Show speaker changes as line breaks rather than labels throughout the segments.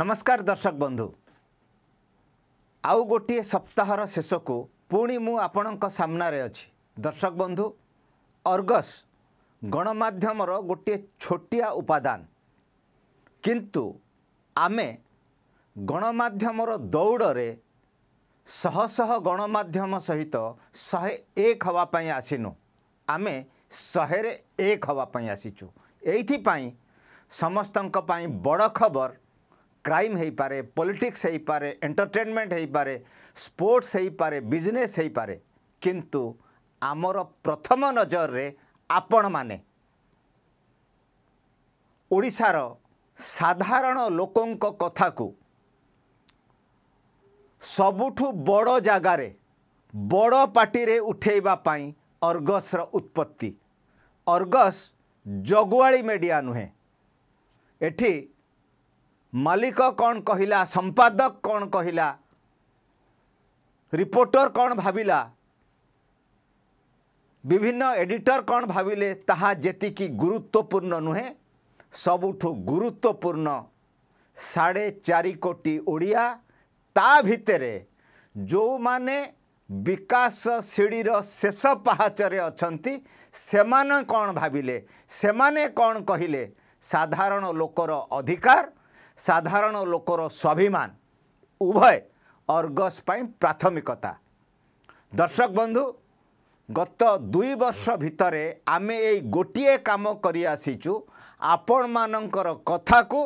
ନମସ୍କାର ଦର୍ଶକ ବନ୍ଧୁ ଆଉ ଗୋଟିଏ ସପ୍ତାହର ଶେଷକୁ ପୁଣି ମୁଁ ଆପଣଙ୍କ ସାମ୍ନାରେ ଅଛି ଦର୍ଶକ ବନ୍ଧୁ ଅର୍ଗସ୍ ଗଣମାଧ୍ୟମର ଗୋଟିଏ ଛୋଟିଆ ଉପାଦାନ କିନ୍ତୁ ଆମେ ଗଣମାଧ୍ୟମର ଦୌଡ଼ରେ ଶହ ଶହ ଗଣମାଧ୍ୟମ ସହିତ ଶହେ ଏକ ହେବା ପାଇଁ ଆସିନୁ ଆମେ ଶହେରେ ଏକ ହେବା ପାଇଁ ଆସିଛୁ ଏଇଥିପାଇଁ ସମସ୍ତଙ୍କ ପାଇଁ ବଡ଼ ଖବର କ୍ରାଇମ୍ ହେଇପାରେ ପଲିଟିକ୍ସ ହେଇପାରେ ଏଣ୍ଟରଟେନମେଣ୍ଟ ହେଇପାରେ ସ୍ପୋର୍ଟସ୍ ହେଇପାରେ ବିଜନେସ୍ ହେଇପାରେ କିନ୍ତୁ ଆମର ପ୍ରଥମ ନଜରରେ ଆପଣମାନେ ଓଡ଼ିଶାର ସାଧାରଣ ଲୋକଙ୍କ କଥାକୁ ସବୁଠୁ ବଡ଼ ଜାଗାରେ ବଡ଼ ପାଟିରେ ଉଠାଇବା ପାଇଁ ଅର୍ଗସ୍ର ଉତ୍ପତ୍ତି ଅର୍ଗସ୍ ଜଗୁଆଳି ମିଡ଼ିଆ ନୁହେଁ ଏଠି ମାଲିକ କ'ଣ କହିଲା ସମ୍ପାଦକ କ'ଣ କହିଲା ରିପୋର୍ଟର କ'ଣ ଭାବିଲା ବିଭିନ୍ନ ଏଡ଼ିଟର କ'ଣ ଭାବିଲେ ତାହା ଯେତିକି ଗୁରୁତ୍ୱପୂର୍ଣ୍ଣ ନୁହେଁ ସବୁଠୁ ଗୁରୁତ୍ୱପୂର୍ଣ୍ଣ ସାଢ଼େ ଚାରି କୋଟି ଓଡ଼ିଆ ତା ଭିତରେ ଯେଉଁମାନେ ବିକାଶ ଶିଢ଼ିର ଶେଷ ପାହାଚରେ ଅଛନ୍ତି ସେମାନେ କ'ଣ ଭାବିଲେ ସେମାନେ କ'ଣ କହିଲେ ସାଧାରଣ ଲୋକର ଅଧିକାର ସାଧାରଣ ଲୋକର ସ୍ୱାଭିମାନ ଉଭୟ ଅର୍ଗସ୍ ପାଇଁ ପ୍ରାଥମିକତା ଦର୍ଶକ ବନ୍ଧୁ ଗତ ଦୁଇ ବର୍ଷ ଭିତରେ ଆମେ ଏଇ ଗୋଟିଏ କାମ କରିଆସିଛୁ ଆପଣମାନଙ୍କର କଥାକୁ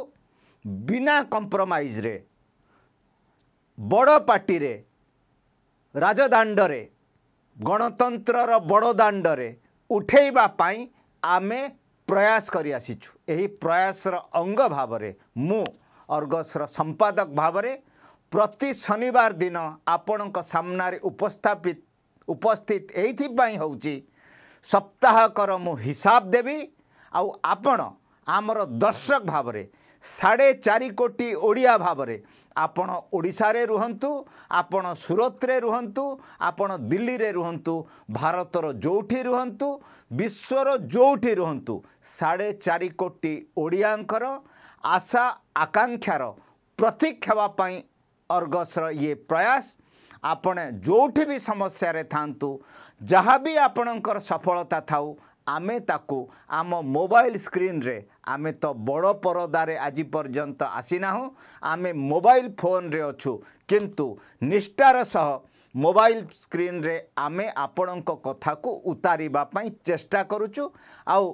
ବିନା କମ୍ପ୍ରମାଇଜ୍ରେ ବଡ଼ ପାର୍ଟିରେ ରାଜଦାଣ୍ଡରେ ଗଣତନ୍ତ୍ରର ବଡ଼ ଦାଣ୍ଡରେ ଉଠେଇବା ପାଇଁ ଆମେ ପ୍ରୟାସ କରିଆସିଛୁ ଏହି ପ୍ରୟାସର ଅଙ୍ଗ ଭାବରେ ମୁଁ ଅର୍ଗସର ସମ୍ପାଦକ ଭାବରେ ପ୍ରତି ଶନିବାର ଦିନ ଆପଣଙ୍କ ସାମ୍ନାରେ ଉପସ୍ଥାପିତ ଉପସ୍ଥିତ ଏଇଥିପାଇଁ ହେଉଛି ସପ୍ତାହକର ମୁଁ ହିସାବ ଦେବି ଆଉ ଆପଣ ଆମର ଦର୍ଶକ ଭାବରେ ସାଢ଼େ ଚାରି କୋଟି ଓଡ଼ିଆ ଭାବରେ ଆପଣ ଓଡ଼ିଶାରେ ରୁହନ୍ତୁ ଆପଣ ସୁରତରେ ରୁହନ୍ତୁ ଆପଣ ଦିଲ୍ଲୀରେ ରୁହନ୍ତୁ ଭାରତର ଯେଉଁଠି ରୁହନ୍ତୁ ବିଶ୍ୱର ଯେଉଁଠି ରୁହନ୍ତୁ ସାଢ଼େ ଚାରି କୋଟି ଓଡ଼ିଆଙ୍କର ଆଶା ଆକାଂକ୍ଷାର ପ୍ରତୀକ ହେବା ପାଇଁ ଅର୍ଗସର ଇଏ ପ୍ରୟାସ ଆପଣ ଯେଉଁଠି ବି ସମସ୍ୟାରେ ଥାନ୍ତୁ ଯାହା ବି ଆପଣଙ୍କର ସଫଳତା ଥାଉ ଆମେ ତାକୁ ଆମ ମୋବାଇଲ ସ୍କ୍ରିନ୍ରେ ଆମେ ତ ବଡ଼ ପରଦାରେ ଆଜି ପର୍ଯ୍ୟନ୍ତ ଆସିନାହୁଁ ଆମେ ମୋବାଇଲ ଫୋନରେ ଅଛୁ କିନ୍ତୁ ନିଷ୍ଠାର ସହ ମୋବାଇଲ ସ୍କ୍ରିନରେ ଆମେ ଆପଣଙ୍କ କଥାକୁ ଉତାରିବା ପାଇଁ ଚେଷ୍ଟା କରୁଛୁ ଆଉ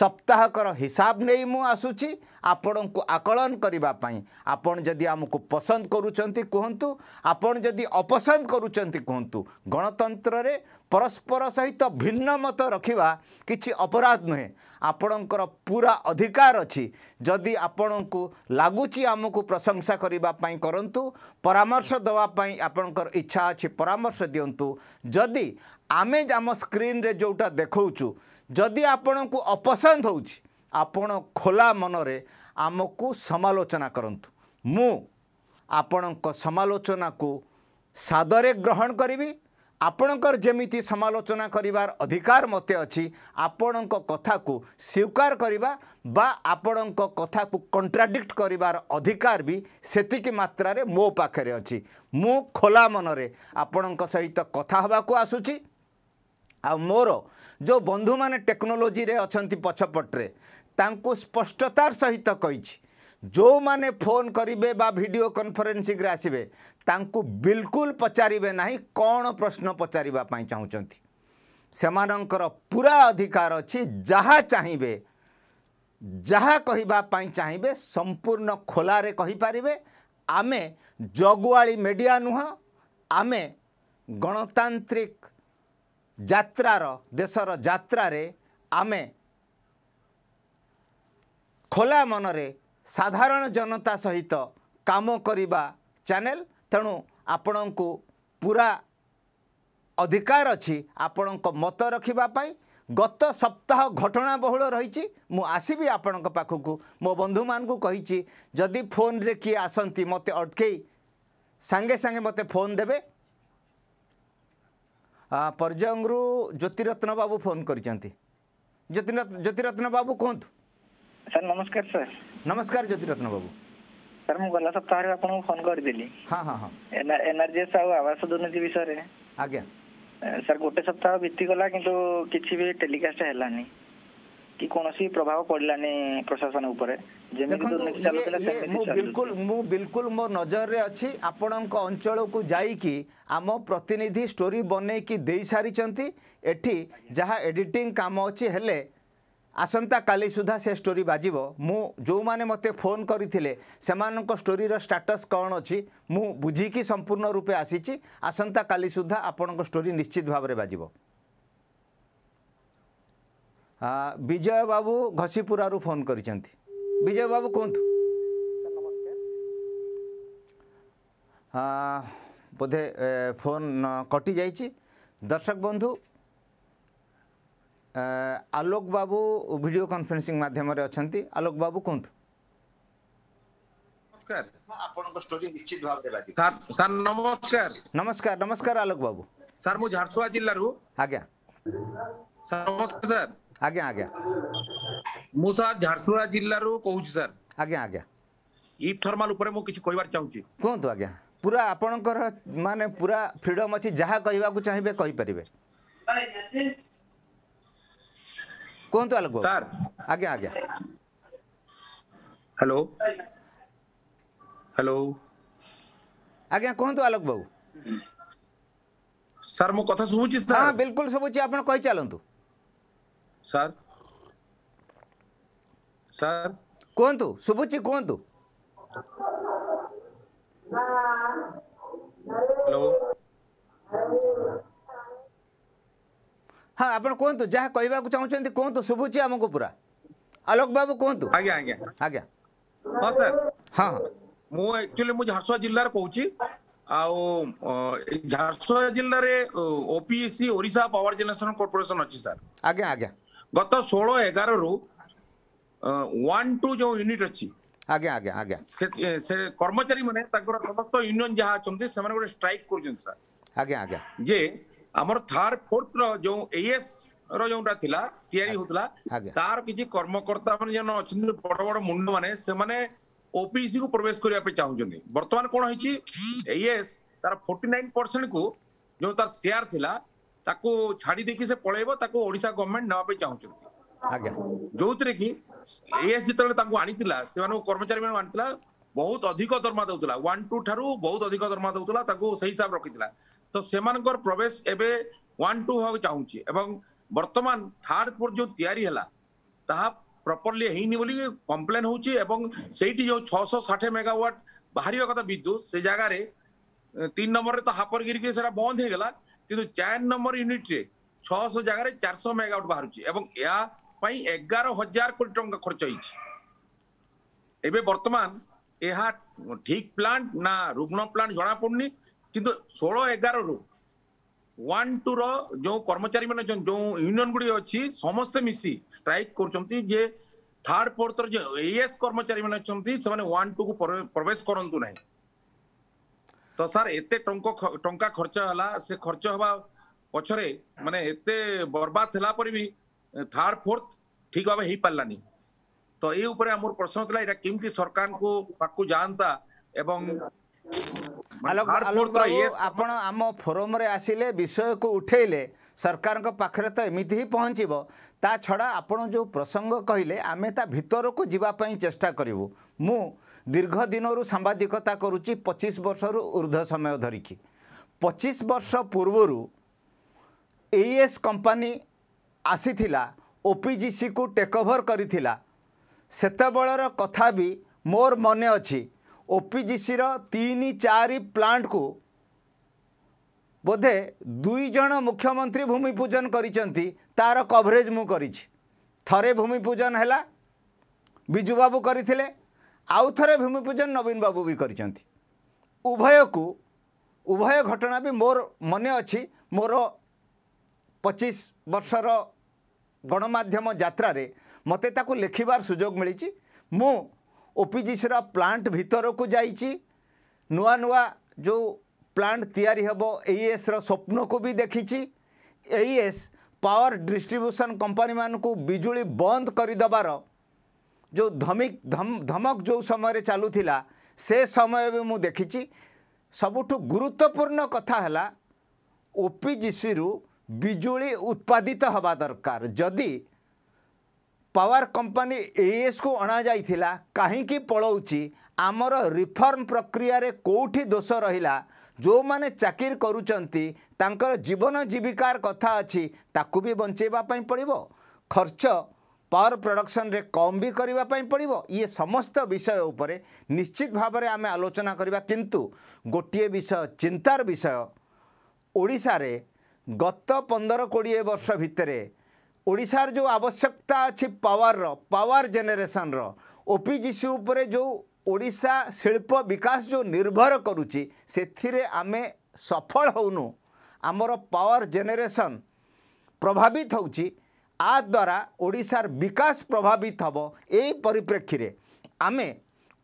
ସପ୍ତାହକର ହିସାବ ନେଇ ମୁଁ ଆସୁଛି ଆପଣଙ୍କୁ ଆକଳନ କରିବା ପାଇଁ ଆପଣ ଯଦି ଆମକୁ ପସନ୍ଦ କରୁଛନ୍ତି କୁହନ୍ତୁ ଆପଣ ଯଦି ଅପସନ୍ଦ କରୁଛନ୍ତି କୁହନ୍ତୁ ଗଣତନ୍ତ୍ରରେ ପରସ୍ପର ସହିତ ଭିନ୍ନ ମତ ରଖିବା କିଛି ଅପରାଧ ନୁହେଁ ଆପଣଙ୍କର ପୁରା ଅଧିକାର ଅଛି ଯଦି ଆପଣଙ୍କୁ ଲାଗୁଛି ଆମକୁ ପ୍ରଶଂସା କରିବା ପାଇଁ କରନ୍ତୁ ପରାମର୍ଶ ଦେବା ପାଇଁ ଆପଣଙ୍କର ଇଚ୍ଛା ଅଛି ପରାମର୍ଶ ଦିଅନ୍ତୁ ଯଦି ଆମେ ଆମ ସ୍କ୍ରିନ୍ରେ ଯେଉଁଟା ଦେଖାଉଛୁ ଯଦି ଆପଣଙ୍କୁ ଅପସନ୍ଦ ହେଉଛି ଆପଣ ଖୋଲା ମନରେ ଆମକୁ ସମାଲୋଚନା କରନ୍ତୁ ମୁଁ ଆପଣଙ୍କ ସମାଲୋଚନାକୁ ସାଦରେ ଗ୍ରହଣ କରିବି ଆପଣଙ୍କର ଯେମିତି ସମାଲୋଚନା କରିବାର ଅଧିକାର ମୋତେ ଅଛି ଆପଣଙ୍କ କଥାକୁ ସ୍ୱୀକାର କରିବା ବା ଆପଣଙ୍କ କଥାକୁ କଣ୍ଟ୍ରାଡିକ୍ଟ କରିବାର ଅଧିକାର ବି ସେତିକି ମାତ୍ରାରେ ମୋ ପାଖରେ ଅଛି ମୁଁ ଖୋଲା ମନରେ ଆପଣଙ୍କ ସହିତ କଥା ହେବାକୁ ଆସୁଛି ଆଉ ମୋର ଯେଉଁ ବନ୍ଧୁମାନେ ଟେକ୍ନୋଲୋଜିରେ ଅଛନ୍ତି ପଛପଟରେ ତାଙ୍କୁ ସ୍ପଷ୍ଟତାର ସହିତ କହିଛି ଯେଉଁମାନେ ଫୋନ୍ କରିବେ ବା ଭିଡ଼ିଓ କନଫରେନ୍ସିଂରେ ଆସିବେ ତାଙ୍କୁ ବିଲକୁଲ ପଚାରିବେ ନାହିଁ କ'ଣ ପ୍ରଶ୍ନ ପଚାରିବା ପାଇଁ ଚାହୁଁଛନ୍ତି ସେମାନଙ୍କର ପୁରା ଅଧିକାର ଅଛି ଯାହା ଚାହିଁବେ ଯାହା କହିବା ପାଇଁ ଚାହିଁବେ ସମ୍ପୂର୍ଣ୍ଣ ଖୋଲାରେ କହିପାରିବେ ଆମେ ଜଗୁଆଳି ମେଡ଼ିଆ ନୁହଁ ଆମେ ଗଣତାନ୍ତ୍ରିକ ଯାତ୍ରାର ଦେଶର ଯାତ୍ରାରେ ଆମେ ଖୋଲା ମନରେ ସାଧାରଣ ଜନତା ସହିତ କାମ କରିବା ଚ୍ୟାନେଲ ତେଣୁ ଆପଣଙ୍କୁ ପୁରା ଅଧିକାର ଅଛି ଆପଣଙ୍କ ମତ ରଖିବା ପାଇଁ ଗତ ସପ୍ତାହ ଘଟଣା ବହୁଳ ରହିଛି ମୁଁ ଆସିବି ଆପଣଙ୍କ ପାଖକୁ ମୋ ବନ୍ଧୁମାନଙ୍କୁ କହିଛି ଯଦି ଫୋନରେ କିଏ ଆସନ୍ତି ମୋତେ ଅଟକେଇ ସାଙ୍ଗେ ସାଙ୍ଗେ ମୋତେ ଫୋନ୍ ଦେବେ ପର୍ଯ୍ୟଙ୍ଗରୁ ଜ୍ୟୋତିରତ୍ନ ବାବୁ ଫୋନ୍ କରିଛନ୍ତି ଜ୍ୟୋତିରତ୍ନ ବାବୁ କୁହନ୍ତୁ ସାର୍ ନମସ୍କାର ସାର୍ ନମସ୍କାର ଜ୍ୟୋତିରତ୍ନ ବାବୁ
ସାର୍ ମୁଁ ଗଲା ସପ୍ତାହରେ ଆପଣଙ୍କୁ ଫୋନ୍ କରିଥିଲି ହଁ ହଁ ହଁ ଏନ୍ଆର୍ଜିଏସ୍ ଆଉ ଆବାସ ଦୁର୍ନୀତି ବିଷୟରେ ଆଜ୍ଞା ସାର୍ ଗୋଟେ ସପ୍ତାହ ବିତିଗଲା କିନ୍ତୁ କିଛି ବି ଟେଲିକାଷ୍ଟ ହେଲାନି କି କୌଣସି ପ୍ରଭାବ ପଡିଲାନି ପ୍ରଶାସନ ଉପରେ ଦେଖନ୍ତୁ
ମୁଁ ବିଲକୁଲ ମୋ ନଜରରେ ଅଛି ଆପଣଙ୍କ ଅଞ୍ଚଳକୁ ଯାଇକି ଆମ ପ୍ରତିନିଧି ଷ୍ଟୋରୀ ବନେଇକି ଦେଇସାରିଛନ୍ତି ଏଠି ଯାହା ଏଡିଟିଂ କାମ ଅଛି ହେଲେ ଆସନ୍ତା କାଲି ସୁଦ୍ଧା ସେ ଷ୍ଟୋରୀ ବାଜିବ ମୁଁ ଯେଉଁମାନେ ମୋତେ ଫୋନ୍ କରିଥିଲେ ସେମାନଙ୍କ ଷ୍ଟୋରୀର ଷ୍ଟାଟସ୍ କ'ଣ ଅଛି ମୁଁ ବୁଝିକି ସମ୍ପୂର୍ଣ୍ଣ ରୂପେ ଆସିଛି ଆସନ୍ତା କାଲି ସୁଦ୍ଧା ଆପଣଙ୍କ ଷ୍ଟୋରୀ ନିଶ୍ଚିତ ଭାବରେ ବାଜିବ ବିଜୟ ବାବୁ ଘସିପୁରାରୁ ଫୋନ୍ କରିଛନ୍ତି ବିଜୟ ବାବୁ କୁହନ୍ତୁ ବୋଧେ ଫୋନ୍ କଟିଯାଇଛି ଦର୍ଶକ ବନ୍ଧୁ ଆଲୋକ ବାବୁ ଭିଡ଼ିଓ କନଫରେନ୍ସିଂ ମାଧ୍ୟମରେ ଅଛନ୍ତି ଆଲୋକ ବାବୁ କୁହନ୍ତୁ ନମସ୍କାର
ନମସ୍କାର ନମସ୍କାର ଆଲୋକ ବାବୁ ସାର୍ ମୁଁ ଝାରସୁଆ ଜିଲ୍ଲାରୁ ଆଜ୍ଞା ସାର୍ ନମସ୍କାର ସାର୍ आगे आ मुसा झारसुगुड़ा जिल्ला रो कहू छी सर आगे आ ई थर्मल ऊपर मु किछ कोइबार चाहू छी कोन तो आ पूरा आपनकर
माने पूरा फ्रीडम अछि जहा कहबा को चाहिबे कहि परिबे कोन तो आलगो सर आगे आ हेलो हेलो आगे कोन तो आलग बाबू सर मु कथा सुबुची सर हां बिल्कुल सुबुची आपन कहि चालंतु సార్ సార్ कौन तू सुबुची कौन तू हेलो हाँ आप कहतु जहाँ कहवाक चाहते कहतु शुभुची आमको पूरा आलोक बाबू कहतु आज्ञा आज्ञा आज्ञा
हाँ सर हाँ मु एक्चुअली मुझे झारसुआ जिलार कहूँ आउ झारसुआ जिले ओपीएससी ओडा पावर जेनेरेशन कॉर्पोरेशन अच्छी सर आज्ञा आज्ञा ଗତ ଷୋହଳ ଏଗାରରୁ ୱାନ୍ ଟୁ ଯେଉଁ ୟୁନିଟ୍ ଅଛି ଆଜ୍ଞା ଆଜ୍ଞା ଆଜ୍ଞା ସେ କର୍ମଚାରୀମାନେ ତାଙ୍କର ସମସ୍ତ ୟୁନିୟନ ଯାହା ଅଛନ୍ତି ସେମାନେ ଗୋଟେ ଷ୍ଟ୍ରାଇକ୍ କରୁଛନ୍ତି ସାର୍ ଆଜ୍ଞା ଆଜ୍ଞା ଯେ ଆମର ଥାର୍ଡ ଫୋର୍ଥର ଯେଉଁ ଏଏସ୍ ର ଯୋଉଟା ଥିଲା ତିଆରି ହଉଥିଲା ତାର କିଛି କର୍ମକର୍ତ୍ତା ମାନେ ଯେନ ଅଛନ୍ତି ବଡ ବଡ ମୁଣ୍ଡ ମାନେ ସେମାନେ ଓପିସି କୁ ପ୍ରବେଶ କରିବା ପାଇଁ ଚାହୁଁଛନ୍ତି ବର୍ତ୍ତମାନ କଣ ହେଇଛି ଏଏସ୍ ତାର ଫୋର୍ଟି ନାଇନ୍ ପରସେଣ୍ଟ କୁ ଯୋଉ ତାର ସେୟାର ଥିଲା ताको छाड़ी देखी से ताको ओडिशा गवर्नमेंट ना चाहते जो थे कि एस जो आनी कर्मचारी मैं आनी बहुत अधिक दरमा दूसरा वन टू ठार बहुत अधिक दरमा दूसरा से हिसाब रखी था तो से प्रवेश टू हाँ चाहिए बर्तमान थार्ड फ्लोर जो या प्रपरली कम्प्लेन हो छः षाठ मेगावाट बाहर कथा विद्युत से जगह तीन नंबर तो हापर गिर बंद हो गला କିନ୍ତୁ ଚାରି ନମ୍ବର ୟୁନିଟ୍ରେ ଛଅଶହ ଜାଗାରେ ଚାରିଶହ ମେଗାୱାଟ୍ ବାହାରୁଛି ଏବଂ ଏହା ପାଇଁ ଏଗାର ହଜାର କୋଟି ଟଙ୍କା ଖର୍ଚ୍ଚ ହେଇଛି ଏବେ ବର୍ତ୍ତମାନ ଏହା ଠିକ୍ ପ୍ଲାଣ୍ଟ ନା ରୁଗ୍ଣ ପ୍ଲାଣ୍ଟ ଜଣାପଡ଼ୁନି କିନ୍ତୁ ଷୋହଳ ଏଗାରରୁ ওয়ান টু র যে কর্মচারী মানে যে ইউনিয়ন গুড়ি অছি সমস্তে মিশি স্ট্রাইক করছন্তি যে থার্ড ফোর্থ র যে এএস কর্মচারী মানে অছন্তি সেমানে ওয়ান টু কু প্রবেশ করন্তু নাই ସାର୍ ଏତେ ଟଙ୍କା ଖର୍ଚ୍ଚ ହେଲା ସେ ଖର୍ଚ୍ଚ ହେବା ପଛରେ ମାନେ ଏତେ ବର୍ବାଦ ହେଲା ପରେ ବି ଥାର୍ଡ ଫୋର୍ଥ ଠିକ ଭାବେ ହେଇପାରିଲାନି ତ ଏଇ ଉପରେ ଆମର ପ୍ରଶ୍ନ ଥିଲା ଏଇଟା କେମିତି ସରକାରଙ୍କୁ ପାଖକୁ ଯାଆନ୍ତା ଏବଂ
ଆପଣ ଆମ ଫୋରମରେ ଆସିଲେ ବିଷୟକୁ ଉଠେଇଲେ ସରକାରଙ୍କ ପାଖରେ ତ ଏମିତି ହିଁ ପହଞ୍ଚିବ ତା ଛଡ଼ା ଆପଣ ଯେଉଁ ପ୍ରସଙ୍ଗ କହିଲେ ଆମେ ତା ଭିତରକୁ ଯିବା ପାଇଁ ଚେଷ୍ଟା କରିବୁ ମୁଁ ଦୀର୍ଘ ଦିନରୁ ସାମ୍ବାଦିକତା କରୁଛି ପଚିଶ ବର୍ଷରୁ ଉର୍ଦ୍ଧ୍ୱ ସମୟ ଧରିକି ପଚିଶ ବର୍ଷ ପୂର୍ବରୁ ଏଇଏସ୍ କମ୍ପାନୀ ଆସିଥିଲା ଓ ପି ଜି ସିକୁ ଟେକ୍ଓଭର କରିଥିଲା ସେତେବେଳର କଥା ବି ମୋର ମନେ ଅଛି ଓ ପି ଜି ସିର ତିନି ଚାରି ପ୍ଲାଣ୍ଟକୁ ବୋଧେ ଦୁଇ ଜଣ ମୁଖ୍ୟମନ୍ତ୍ରୀ ଭୂମିପୂଜନ କରିଛନ୍ତି ତା'ର କଭରେଜ୍ ମୁଁ କରିଛି ଥରେ ଭୂମିପୂଜନ ହେଲା ବିଜୁବାବୁ କରିଥିଲେ ଆଉ ଥରେ ଭୂମିପୂଜନ ନବୀନ ବାବୁ ବି କରିଛନ୍ତି ଉଭୟକୁ ଉଭୟ ଘଟଣା ବି ମୋର ମନେ ଅଛି ମୋର ପଚିଶ ବର୍ଷର ଗଣମାଧ୍ୟମ ଯାତ୍ରାରେ ମୋତେ ତାକୁ ଲେଖିବାର ସୁଯୋଗ ମିଳିଛି ମୁଁ ଓପିଜିସିର ପ୍ଲାଣ୍ଟ ଭିତରକୁ ଯାଇଛି ନୂଆ ନୂଆ ଯେଉଁ ପ୍ଲାଣ୍ଟ ତିଆରି ହେବ ଏଇଏସ୍ର ସ୍ୱପ୍ନକୁ ବି ଦେଖିଛି ଏଇଏସ୍ ପାୱାର ଡିଷ୍ଟ୍ରିବ୍ୟୁସନ୍ କମ୍ପାନୀମାନଙ୍କୁ ବିଜୁଳି ବନ୍ଦ କରିଦେବାର ଯେଉଁ ଧମିକ ଧମକ ଯେଉଁ ସମୟରେ ଚାଲୁଥିଲା ସେ ସମୟ ବି ମୁଁ ଦେଖିଛି ସବୁଠୁ ଗୁରୁତ୍ୱପୂର୍ଣ୍ଣ କଥା ହେଲା ଓପିଜିସିରୁ ବିଜୁଳି ଉତ୍ପାଦିତ ହେବା ଦରକାର ଯଦି ପାୱାର କମ୍ପାନୀ ଏଏସ୍କୁ ଅଣାଯାଇଥିଲା କାହିଁକି ପଳଉଛି ଆମର ରିଫର୍ମ ପ୍ରକ୍ରିୟାରେ କେଉଁଠି ଦୋଷ ରହିଲା ଯେଉଁମାନେ ଚାକିରି କରୁଛନ୍ତି ତାଙ୍କର ଜୀବନ ଜୀବିକାର କଥା ଅଛି ତାକୁ ବି ବଞ୍ଚେଇବା ପାଇଁ ପଡ଼ିବ ଖର୍ଚ୍ଚ ପାୱାର ପ୍ରଡ଼କ୍ସନରେ କମ୍ ବି କରିବା ପାଇଁ ପଡ଼ିବ ଇଏ ସମସ୍ତ ବିଷୟ ଉପରେ ନିଶ୍ଚିତ ଭାବରେ ଆମେ ଆଲୋଚନା କରିବା କିନ୍ତୁ ଗୋଟିଏ ବିଷୟ ଚିନ୍ତାର ବିଷୟ ଓଡ଼ିଶାରେ ଗତ ପନ୍ଦର କୋଡ଼ିଏ ବର୍ଷ ଭିତରେ ଓଡ଼ିଶାର ଯେଉଁ ଆବଶ୍ୟକତା ଅଛି ପାୱାରର ପାୱାର ଜେନେରେସନର ଓପିଜିସି ଉପରେ ଯେଉଁ ଓଡ଼ିଶା ଶିଳ୍ପ ବିକାଶ ଯେଉଁ ନିର୍ଭର କରୁଛି ସେଥିରେ ଆମେ ସଫଳ ହେଉନୁ ଆମର ପାୱାର ଜେନେରେସନ ପ୍ରଭାବିତ ହେଉଛି ଆ ଦ୍ୱାରା ଓଡ଼ିଶାର ବିକାଶ ପ୍ରଭାବିତ ହେବ ଏହି ପରିପ୍ରେକ୍ଷୀରେ ଆମେ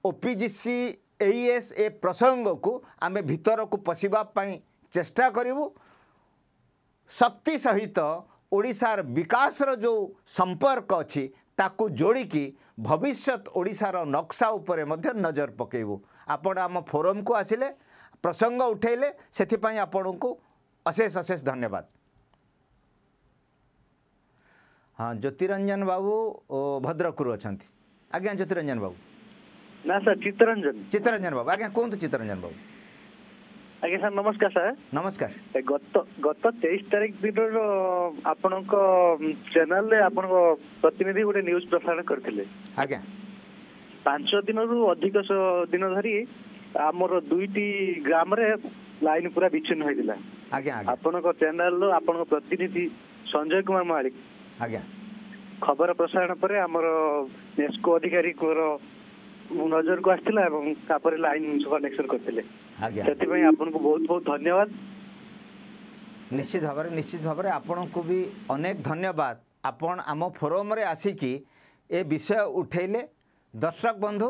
O P G C AES ଏ ପ୍ରସଙ୍ଗକୁ ଆମେ ଭିତରକୁ ପଶିବା ପାଇଁ ଚେଷ୍ଟା କରିବୁ ଶକ୍ତି ସହିତ ଓଡ଼ିଶାର ବିକାଶର ଯେଉଁ ସମ୍ପର୍କ ଅଛି ତାକୁ ଯୋଡ଼ିକି ଭବିଷ୍ୟତ ଓଡ଼ିଶାର ନକ୍ସା ଉପରେ ମଧ୍ୟ ନଜର ପକାଇବୁ ଆପଣ ଆମ ଫୋରମକୁ ଆସିଲେ ପ୍ରସଙ୍ଗ ଉଠାଇଲେ ସେଥିପାଇଁ ଆପଣଙ୍କୁ ଅଶେଷ ଅଶେଷ ଧନ୍ୟବାଦ ହଁ ଜ୍ୟୋତିରଞ୍ଜନ ବାବୁ ଭଦ୍ରକରୁ ଅଛନ୍ତି ଆଜ୍ଞା ଜ୍ୟୋତିରଞ୍ଜନ ବାବୁ ନା ସାର୍ ଚିତ୍ତରଞ୍ଜନ ଚିତ୍ତରଞ୍ଜନ ବାବୁ ଆଜ୍ଞା କୁହନ୍ତୁ ଚିତ୍ତରଞ୍ଜନ ବାବୁ
ଆଜ୍ଞା ସାର୍ ନମସ୍କାର ସାର୍ ନମସ୍କାର ଗତ ଗତ ତେଇଶ ତାରିଖ ଦିନର ଆପଣଙ୍କ ଚ୍ୟାନେଲରେ ଆପଣଙ୍କ ପ୍ରତିନିଧି ଗୋଟେ ନ୍ୟୁଜ ପ୍ରସାରଣ କରିଥିଲେ ଆଜ୍ଞା ପାଞ୍ଚ ଦିନରୁ ଅଧିକ ଦିନ ଧରି ଆମର ଦୁଇଟି ଗ୍ରାମରେ ଲାଇନ ପୁରା ବିଚ୍ଛିନ୍ନ ହେଇଥିଲା ଆଜ୍ଞା ଆପଣଙ୍କ ଚ୍ୟାନେଲର ଆପଣଙ୍କ ପ୍ରତିନିଧି ସଞ୍ଜୟ କୁମାର ମହାଳିକ ଆଜ୍ଞା ଖବର ପ୍ରସାରଣ ପରେ ଆମର ନେସ୍କୋ ଅଧିକାରୀଙ୍କର ନଜରକୁ ଆସିଥିଲା ଏବଂ ତାପରେ ଲାଇନ କନେକ୍ସନ କରିଥିଲେ ସେଥିପାଇଁ ଆପଣଙ୍କୁ ବହୁତ ବହୁତ ଧନ୍ୟବାଦ
ନିଶ୍ଚିତ ଭାବରେ ନିଶ୍ଚିତ ଭାବରେ ଆପଣଙ୍କୁ ବି ଅନେକ ଧନ୍ୟବାଦ ଆପଣ ଆମ ଫୋରମରେ ଆସିକି ଏ ବିଷୟ ଉଠାଇଲେ ଦର୍ଶକ ବନ୍ଧୁ